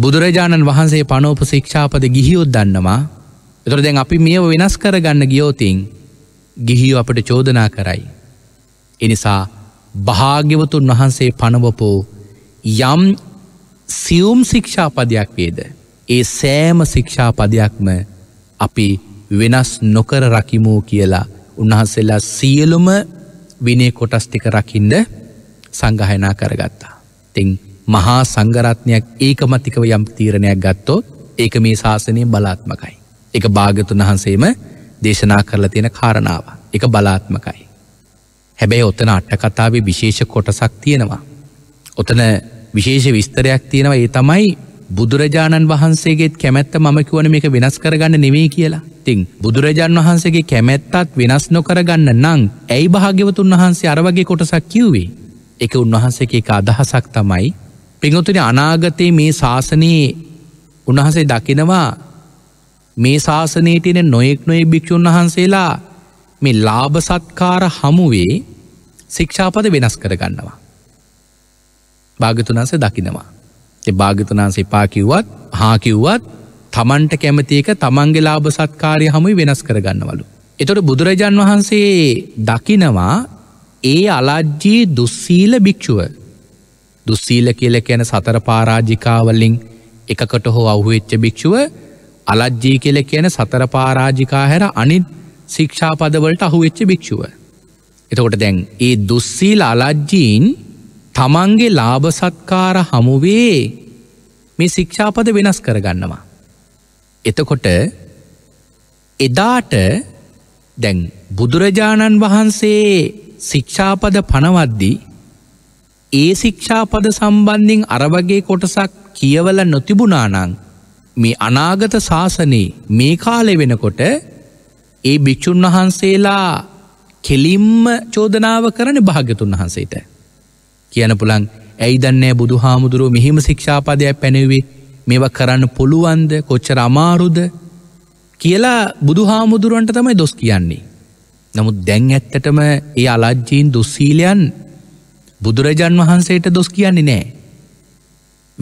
බුදුරජාණන් වහන්සේ පනෝප ශික්ෂාපද ගිහියොත් දන්නවා එතුර දැන් අපි මේව වෙනස් කරගන්න ගියෝතින් ගිහිෝ අපට චෝදනා කරයි. එනිසා භාග්‍යවතුන් වහන්සේ පනවපෝ යම් සියුම් ශික්ෂාපදයක් වේද. ඒ සෑම ශික්ෂාපදයක්ම අපි වෙනස් නොකර රකිමෝ කියලා උන්වහන්සේලා සියලුම විනේ කොටස්ටික රකිින්ද සංගහනා කරගත්තා. තිං මහා සංගරත්නයක් ඒකමතිකව යම් තීරණයක් ගත්තෝ ඒක මේ ශාසනය බලාත්මකයි. එක භාගතුන් වහන්සේම දේශනා කරලා තියෙන කාරණාව එක බලාත්මකයි. හැබැයි ඔතන අට්ටකතාවේ විශේෂ කොටසක් තියෙනවා. ඔතන විශේෂ විස්තරයක් තියෙනවා ඒ තමයි බුදුරජාණන් වහන්සේගේත් කැමැත්ත මම කිවන මේක වෙනස් කරගන්න නෙවේ කියලා තිං බුදුරජාණන් වහන්සේගේ කැමැත්තත් වෙනස් නොකරගන්න නං ඇයි භාග්‍යවතුන් වහන්සේ අරවගේ කොටසක් කිව්වේ එක උන්වහන්සේ එක අදහසක් තමයි පිංහතුනි අනාගතයේ මේ ශාසනයේ උන්වහසේ දකිනවා මේ ශාසනයටන නොයෙක් නොයේ භික්‍ෂූන් වහන්සේලා මේ ලාභ සත්කාර හමුවේ ශික්ෂාපද වෙනස් කරගන්නවා. භාගතුනාස දකිනවා. භාගතුනාන්ස එපාකිව්වත් හාකිව්වත් තමන්ට කැමතික තමන්ගේ ලාභ සත්කාරය හමුයි වෙනස් කරගන්නවලු. එතොට බුදුරජාන් වහන්සේ දකිනවා ඒ අලජ්ජී දුස්සීල භික්‍ෂුව දුස්සීල කියල කියන සතර පාරාජිකාවල්ලින් එකකට හෝ අවුවෙච්ච භික්‍ෂුව අලජ්ජී කෙල කියන සතර පාරාජිකා හැර අනිත් ශික්ෂාපදවලට අහු වෙච්ච භික්ෂුව. එතකොට දැන් ඒ දුස්සීල අලජ්ජීන් තමන්ගේ ලාභ සත්කාර හමුවේ මේ ශික්ෂාපද වෙනස් කරගන්නවා. එතකොට එදාට දැන් බුදුරජාණන් වහන්සේ ශික්ෂාපද පනවද්දී ඒ ශික්ෂාපද සම්බන්ධින් අරවගේ කොටසක් කියවල නොතිබුණානං මේ අනාගත ශාසනයේ මේ කාලෙ වෙනකොට ඒ භික්‍ෂූන් වහන්සේලා කෙලින්ම චෝදනාව කරන භාගතුන් වහන්සේට. කියන පුළන් ඇයි දන්නේ බුදු හාමුදුරුව මෙහිම ශික්ෂාපදයක් පැනවේ මේවා කරන්න පුළුවන්ද කොච්චර අමාරුද කියලා බුදු හාමුදුරුවන්ට තමයි දොස් කියන්නේ. නමුත් දැන් ඇත්තටම ඒ අලජ්ජීන් දුස්සීලයන් බුදුරජන් වහන්සේට දොස් කියන්නේ නෑ.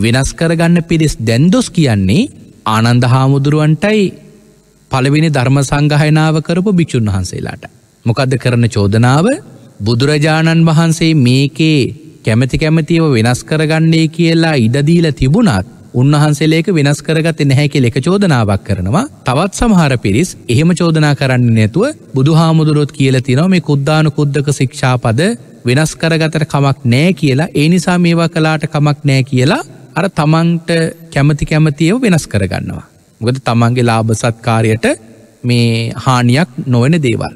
වෙනස් කරගන්න පිරිස් දැන් දොස් කියන්නේ ආනන්ද හාමුදුරුවන්ටයි පළවෙනි ධර්ම සංගහයනාව කරපු භික්‍ෂූන් වහන්සේලාට. මොකක්ද කරන චෝදනාව බුදුරජාණන් වහන්සේ මේකේ කැමති කැමතිව වෙනස් කරගන්නේ කියලා ඉඩදීල තිබුණත් උන්වහන්සේලේක වෙනස් කරගත නැහැකි ලෙක චෝදනාවක් කරනවා තවත් සමහර පිරිස් එහෙම චෝදනා කරන්න නැතුව බුදු හාමුදුරුවොත් කියල තිනව මේ කුද්දාන කුද්දක ශික්ෂාපද වෙනස් කරගතට කමක් නෑ කියලා ඒ නිසා මේවා කලාට කමක් නෑ කියලා අර තමන්ට කැමති කැමතියව වෙනස් කරගන්නවා. ගොද තමන්ගේ ලාභ සත්කාරයට මේ හානියක් නොවන දේවල්.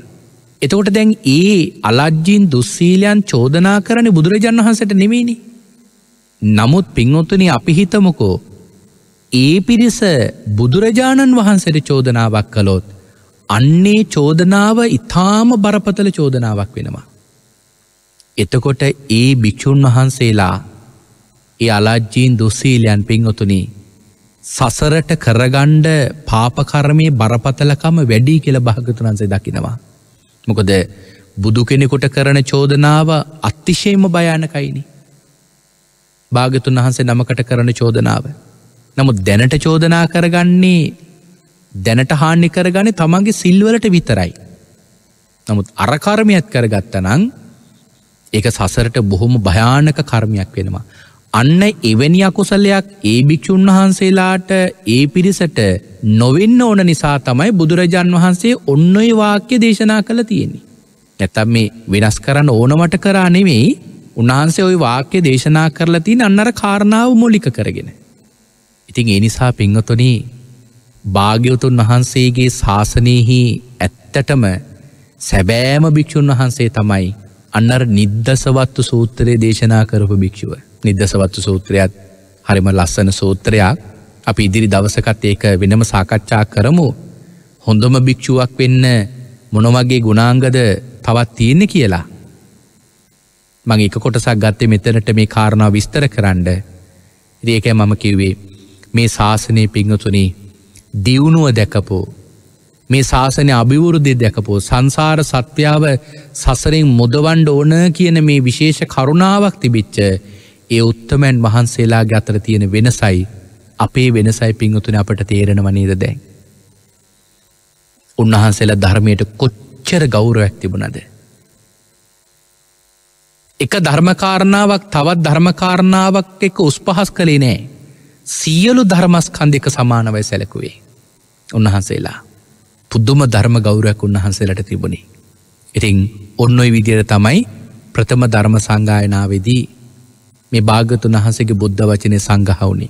එතකොට දැන් ඒ අලජ්ජීන් දුස්සීලයන් චෝදනා කරන බුදුරජන් වහන්සට නෙමේනි. නමුත් පින්වොත්තුන අපි හිතමකෝ ඒ පිරිස බුදුරජාණන් වහන්සට චෝදනාවක් කළොත් අන්නේ චෝදනාව ඉතාම බරපතල චෝදනාවක් වෙනවා. එතකොට ඒ භික්‍ෂූන් වහන්සේලා ඒ අලජ්ජීන් දුසීලයන් පින්වතුනි සසරට කරගණ්ඩ පාපකර්මය බරපතලකම වැඩී කියල භාගතුනන්සේ දකිනවා. මොකද බුදු කෙනෙකුට කරන චෝදනාව අත්තිශයම භයානකයිනි. භාගතුන් වහන්සේ නමකට කරන චෝදනාව. නමුත් දැනට චෝදනා කරගන්නේ දැනට හාන්‍ය කරගන තමන්ගේ සිල්වලට විතරයි. නමුත් අරකර්මයත් කරගත්ත නං ඒක සසරට බොහොම භයානක කර්මයක් වෙනවා. අන්න එවැනි අකුසලයක් ඒ භික්‍ෂූන් වහන්සේලාට ඒ පිරිසට නොවෙන්න ඕන නිසා තමයි බුදුරජාන් වහන්සේ ඔන්නඔයි වාක්‍ය දේශනා කළ තියෙනෙ. ඇතම් මේ වෙනස් කරන්න ඕනවට කරා නෙවෙයි උන්වහන්සේ ඔයි වාක්‍ය දේශනා කරලා තින් අන්නර කාරණාව මොලික කරගෙන. ඉතින් ඒ නිසා පිංහතුනී භාග්‍යවතුන් වහන්සේගේ ශාසනයහි ඇත්තටම සැබෑම භික්‍ෂූන් වහන්සේ තමයි අන්නර නිද්දසවත්තු සූත්‍රයේ දේශනා කරපු භික්ෂුව. නිද්දසවත්තු සූත්‍රයත් හරිම ලස්සන සූත්‍රයක් අපි ඉදිරි දවසකත් ඒක වෙනම සාකච්ඡා කරමු හොඳොම භික්‍ෂුවක් වෙන්න මොනවගේ ගුණාංගද තවත් තියෙන කියලා. මං එක කොටසක් ගත්තේ මෙතනට මේ කාරණාව විස්තර කරන්න. ඒකයි මම කිව්වේ මේ ශාසනය පිංහතුනි දියුණුව දැකපෝ මේ ශාසනය අභිවෘද්ධය දැකපෝ සංසාර සත්‍යාව සසරෙන් මුොදවන්ඩ ඕන කියන මේ විශේෂ කරුණාවක් තිබිච්ච ඒ උත්තමැන් වහන්සේලා ගතර තියෙන වෙනසයි අපේ වෙනසයි පින්ගුතුන අපට තේරෙන වනීර දැන්. උන්වහන්සේලා ධර්මයට කොච්චර ගෞරයක් තිබුණද. එක ධර්මකාරණාවක් තවත් ධර්මකාරණාවක් එක උස්පහස් කළේ නෑ සියලු ධර්මස්කන්ධික සමානවයි සැලකුවේ උන්වහන්සේලා පුද්දුම ධර්ම ගෞරයක් උන්වහන්සේලට තිබුණි. ඉතිං ඔන්නොයි විදිර තමයි ප්‍රථම ධර්ම සංගායනාවේදී මේ භාගතුන් වහන්සගේ බුද්ධ වචනය සංගහවුණි.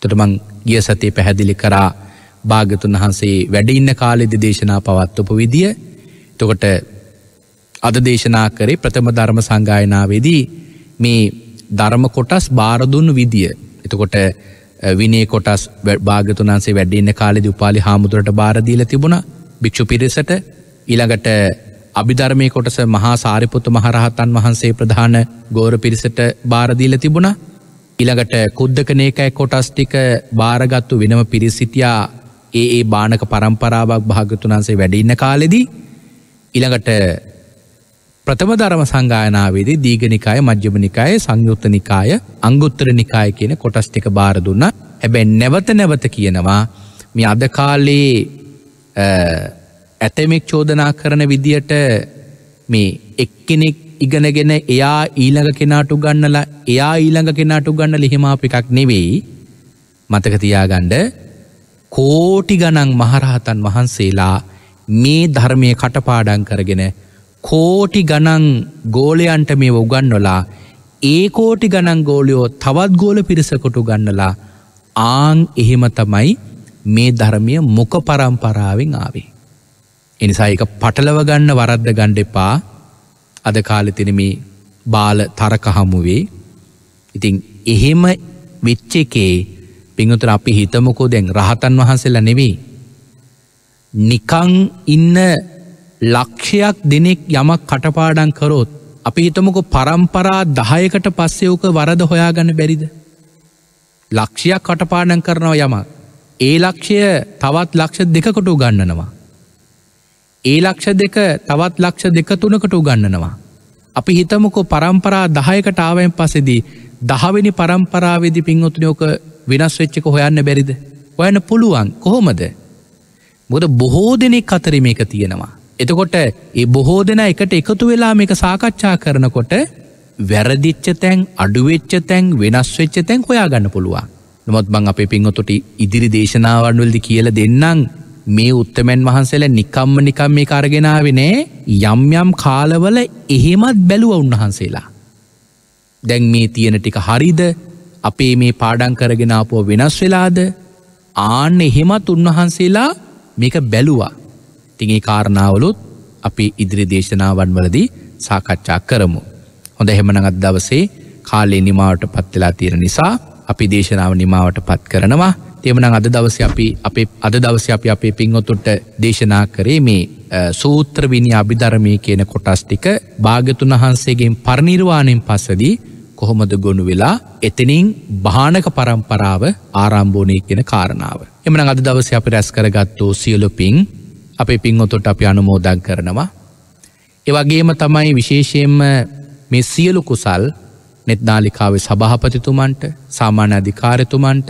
තොටමං ගිය සතේ පැහැදිලි කරා භාගතුන් වහන්සේ වැඩඉන්න කාලෙද දේශනා පවත්වපු විදිිය තොකට අද දේශනා කරේ ප්‍රථම ධර්ම සංගායනාවේදී මේ ධර්ම කොටස් භාරදුන්න විදිිය එතකොට විනේ කොටස් භාගතුන්සේ වැඩින්න කාලෙදි උපාලි හාමුදුරට බාරදීල තිබුණ භික්‍ෂු පිරිසට ඊළඟට අභිධර්මය කොටස මහා සාරිපුත්තු මහරහතන් වහන්සේ ප්‍රධාන ගෝර පිරිසට බාරදීල තිබුණ ඉළඟට කුද්දකනේකයි කොටස්ටික භාරගත්තු වෙනම පිරිසිටියා ඒ ඒ බානක පරම්පරාවක් භාගතුන්සේ වැඩින්න කාලෙදී ඉළඟට ප්‍රථම ධර්ම සංගායනාවේදී දීගනිකාය මජ්‍යමනිකාය සංයුත්තනිකාය අංගුත්තර නිකාය කියන කොටස්ටික බාර දුන්න හැබැයි නැවත නැවත කියනවා මේ අදකාලයේ ඇතමෙක් චෝදනා කරන විදියට මේ එක්කෙනෙක් ඉගෙනගෙන එයා ඊළඟ කෙනාටු ගන්නලා එයා ඊළඟ කෙනාටු ගන්න ලිහෙමාප එකක් නෙවෙයි මතකතියාගණ්ඩ කෝටි ගණන් මහරහතන් වහන්සේලා මේ ධර්මය කටපාඩන් කරගෙන කෝටි ගණන් ගෝලයන්ට මේ උගන්නොලා ඒ කෝටි ගණන් ගෝලයෝ තවත් ගෝල පිරිසකොටු ගන්නලා ආං එහෙම තමයි මේ ධර්මය මොක පරම්පරාවෙන් ආවේ. එනිසා එක පටලව ගන්න වරද්ද ගණ්ඩ එපා අද කාලෙතින මේ බාල තරක හමුවේ ඉතිං එහෙම වෙච්ච එකේ පිංහතුර අපි හිතමකෝ දැන් රහතන් වහන්සේලා නෙවෙයි නිකං ඉන්න ලක්ෂයක් දෙනෙක් යමක් කටපාඩන් කරොත් අපි හිතමක පරම්පරා දහයකට පස්සයෝක වරද හොයාගන්න බැරිද. ලක්ෂයක් කටපාඩන් කරනවා යම ඒ ලක්ෂය තවත් ලක්ෂ දෙකකොට උගන්නනවා. ඒ ලක්ෂ දෙක තවත් ලක්ෂ දෙක තුනකට උගන්නනවා. අපි හිතමකෝ පරම්පරා දහයකට ආවයෙන් පසෙදී දහවෙනි පරම්පරාවේදි පින්වතුනයෝක වෙනස් වෙච්චක හොයන්න බැරිද. ඔයන පුළුවන් කොහොමද. බොද බොහෝ දෙනෙක් අතර මේක තියෙනවා. එතකොට ඒ බොහෝ දෙෙන එකට එකතු වෙලා මේක සාකච්ඡා කරනකොට වැරදිච්ච තැන් අඩුවෙච්ච තැන් වෙනස් වෙච්ච තැන් හොයා ගන්න පුළුවන් නොත් බං අපේ පින්වතොට ඉදිරි දේශනාවන්වලදි කියල දෙන්නම් මේ උත්තමැන් වහන්සේල නිකම්ම නිකම් මේ කරගෙනාවෙනේ යම්යම් කාලවල එහෙමත් බැලුව උන්වහන්සේලා. දැන් මේ තියෙන ටික හරිද අපේ මේ පාඩන් කරගෙනාපුව වෙනස් වෙලාද ආන්න එහෙමත් උන්වහන්සේලා මේක බැලුවා තිගේ කාරණාවලුත් අපි ඉදිරි දේශනාවන් වලදී සාකච්ඡා කරමු. හොඳ හෙමනගත් දවසේ කාලේ නිමාවට පත්වෙලා තියෙන නිසා අපි දේශනාව නිමාවට පත් කරනවා තියමනං අද දවස අපි අපේ අද දවස අපි අපේ පින්වොතුන්ට දේශනා කරේ මේ සූත්‍රවිනි අභිධර්මය කියන කොටස්ටික භාගතුන් වහන්සේගෙන් පරනිර්වාණයෙන් පසදී කොහොමද ගොුණු වෙලා එතනින් භානක පරම්පරාව ආරම්භෝනය කියෙන කාරණාව. එමන අද දවස අපි රැස් කරගත්තෝ සියලු පින් අපේ පින්වොතොට අපි අනුමෝදන් කරනවා. එවගේම තමයි විශේෂයෙන්ම මේ සියලු කුසල් නෙත්නාලිකාවේ සභහපතිතුමන්ට සාමාන්‍ය අධිකාරතුමන්ට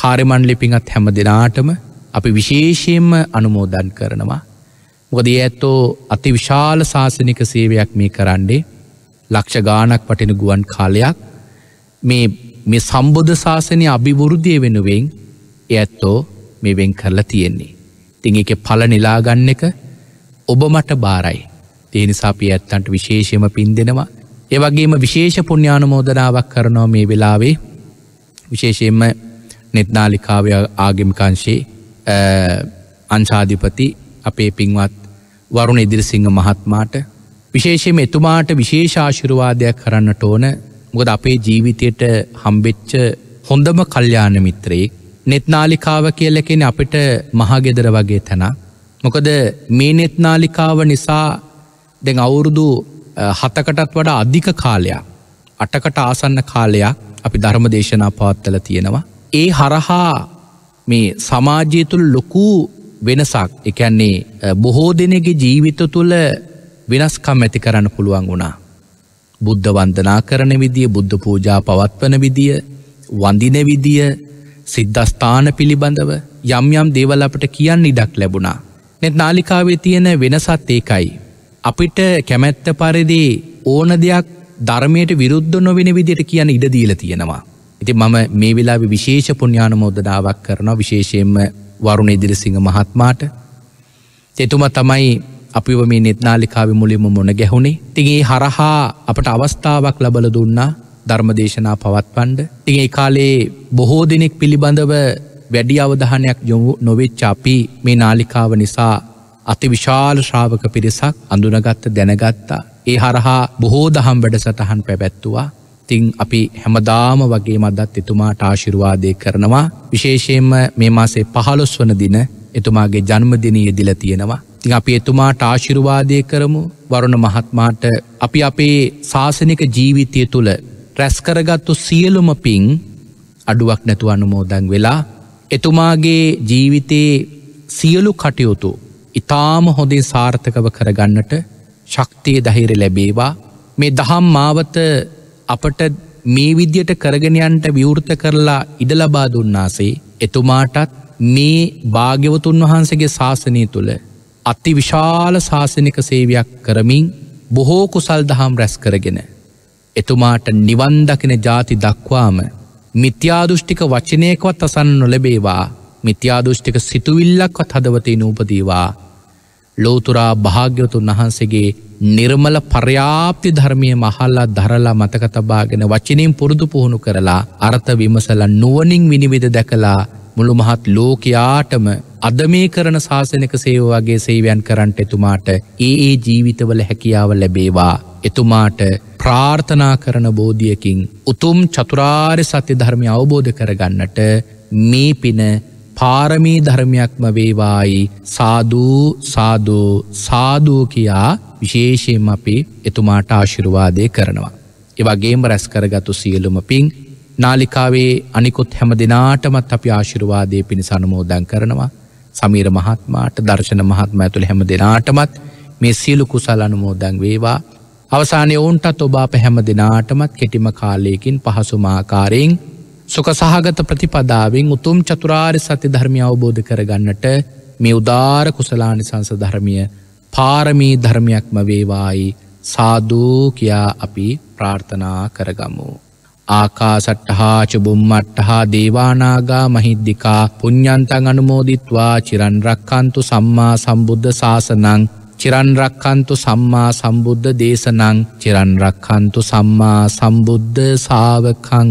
කාරමණ්ලි පිඟත් හැම දෙනාටම අපි විශේෂයෙන්ම අනුමෝදන් කරනවා. මොකද ඇත්තෝ අති විශාල ශාසනික සේවයක් මේ කරන්නේ ලක්ෂ ගානක් පටින ගුවන් කාලයක් මේ මේ සම්බුධ ශාසනය අභිවෘද්ධිය වෙනුවෙන් ඇත්තෝ මේ වෙන් කරලා තියෙන්නේ. තිං එක පල නිලාගන්න එක ඔබ මට බාරයි. ඒ නිසා අපි ඇත්තන්ට විශේෂම පින් දෙෙනවා. ඒ වගේම විශේෂ පුුණ්‍යානුමෝදනාවක් කරනවා මේ වෙලාවේ විශේෂයෙන්ම නෙත්නාලිකාවය ආගමිකංශයේ අංශාධිපති අපේ පින්වත් වරුණ ඉදිරිසිංහ මහත්මාට විශේෂයම එතුමාට විශේෂාශිරුවාදයක් කරන්නට ඕන ගොද අපේ ජීවිතයට හම්බෙච්ච හොඳම කල්්‍යාන මිත්‍රයෙක් නෙත්නාලිකාව කියල කෙන අපිට මහගෙදර වගේ තැන. මොකද මේ නෙත්නාලිකාව නිසා දෙ අවුරුදු හතකටත් වඩා අධික කාලයක් අටකට ආසන්න කාලයක් අපි ධර්ම දේශනා පාත්තල තියෙනවා. ඒ හරහා මේ සමාජය තුළ ලොකූ වෙනසක් එකන්නේ බොහෝ දෙනගේ ජීවිත තුළ වෙනස්කම් ඇති කරන්න පුළුවන් වුණා. බුද්ධ වන්දනා කරන විදිිය බුද්ධ පූජා පවත්වන විදිිය වඳින විදිිය සිද්ධස්ථාන පිළිබඳව යම් යම් දේවල් අපට කියන්න ඉඩක් ලැබුණා. නැත් නාලිකාවේ තියෙන වෙනසත් ඒකයි. අපිට කැමැත්ත පරිදි ඕන දෙයක් ධර්මයට විරුද්ධ නොවෙන විදියට කියන ඉඩ දීලා තියෙනවා. ඉතින් මම මේ වෙලාවේ විශේෂ පුණ්‍යානුමෝදනාවක් කරනවා විශේෂයෙන්ම වරුණ ඉදිරිසිංහ මහත්මයාට. එතුමා තමයි අපිව මේ නෙත් නාලිකාවේ මුලින්ම මුණ ගැහුණේ. ඉතින් ඒ හරහා අපට අවස්ථාවක් ලබලා දුන්නා ධර්මදේශනා පවත්වන්ඩ. ති ඒ කාලේ බොහෝ දෙනෙක් පිළිබඳව වැඩි අවධානයක් යොමු නොවෙච්චාපි මේ නාලිකාව නිසා අති විශාල ශ්‍රාවක පිරිසක් අඳුනගත්ත දැනගත්තා. ඒ හරහා බොහෝ දහම් වැඩසටහන් පැවැත්තුවා. තිං අපි හැමදාම වගේ මදත් එතුමාට ආශිරවාදය කරනවා. විශේෂයෙන්ම මේ මාසේ පහළොස් වන දින එතුමාගේ ජන්මදිනය දිල තියෙනවා. තිං අපි එතුමාට ආශිරවාදය කරමු වරුණ මහත්මාට අපි අපේ ශාසනික ජීවිතය තුළ රැස්කරගත්තු සියලුම පින් අඩුවක් නැතුව අනුමෝදන් වෙලා එතුමාගේ ජීවිතයේ සියලු කටයුතු ඉතාම හොඳේ සාර්ථකව කරගන්නට ශක්තිය දහිර ලැබේවා මේ දහම් මාවත අපට මේ විද්‍යයට කරගෙනයන්ට විවෘත කරලා ඉඩලබා දුන්නාසේ එතුමාටත් මේ භාග්‍යවතුන් වහන්සේගේ ශාසනය තුළ අති විශාල ශාසනික සේවයක් කරමින් බොහෝ කුසල් දහම් රැස් කරගෙන එතුමාට නිවන් දකින ජාති දක්වාම මිත්‍යාදෘෂ්ටික වචනයකවත් අසන්න නොලැබේවා මිත්‍යාදෘෂ්ටික සිතුවිල්ලක්වත් හදවතේ නූපදීවා ලෝතුරා භාග්‍යවතුන් වහන්සේගේ නිර්මල පර්යාප්ති ධර්මය මහල්ලා දරලා මතකතබාගෙන වචනින් පුරුදු පුහුණු කරලා අර්ථ විමසල නුවනින් විනිවිධ දැකලා මුළුමහත් ලෝකයාටම අද මේ කරන ශාසනක සේව වගේ සේවයන් කරන්ට එතුමාට ඒ ඒ ජීවිතවල හැකියාව ලැබේවා එතුමාට ප්‍රාර්ථනා කරන බෝධියකින් උතුම් චතුරාර් සත්‍ය ධර්මය අවබෝධ කරගන්නට මේ පින පාරමී ධර්මයක්ම වේවායි සාධූ සාධූ සාධූ කියා විශේෂයෙන් අපි එතුමාට ආශිරුවාදය කරනවා. එවගේම රැස් කරගතු සියලුම පින් නාලිකාවේ අනිකුත් හැම දෙනාටමත් අපි ආශිරුවාදය පිණිසනුමෝදන් කරනවා සමීර මහත්මාට දර්ශන මහත්ම ඇතුළ හැම දෙනාටමත් මේ සියලු කුසල් අනුමෝදන් වේවා අවසානය ඔවුන්ටත් ඔබාප හැම දෙනාටමත් කෙටිම කාලයකින් පහසුමාකාරයෙන් සොක සහගත ප්‍රතිපදාවෙන් උතුම් චතුරාර් සති ධර්මය අවබෝධ කරගන්නට මේ උදාර කුසලානි සංසධර්මය පාරමී ධර්මයක්ම වේවායි සාධූ කියා අපි ප්‍රාර්ථනා කරගමු. ආකාසට්ටහා චුබුම්මට්ටහා දේවානාගා මහිද්දිකා පුඤ්ඥන්තන් අනුමෝදිත්වා චිරන්රක්කන්තු සම්මා සම්බුද්ධ සාසනං චිරන්රක්කන්තු සම්මා සම්බුද්ධ දේශනං චිරන්රක්කන්තු සම්මා සම්බුද්ධ සාවකං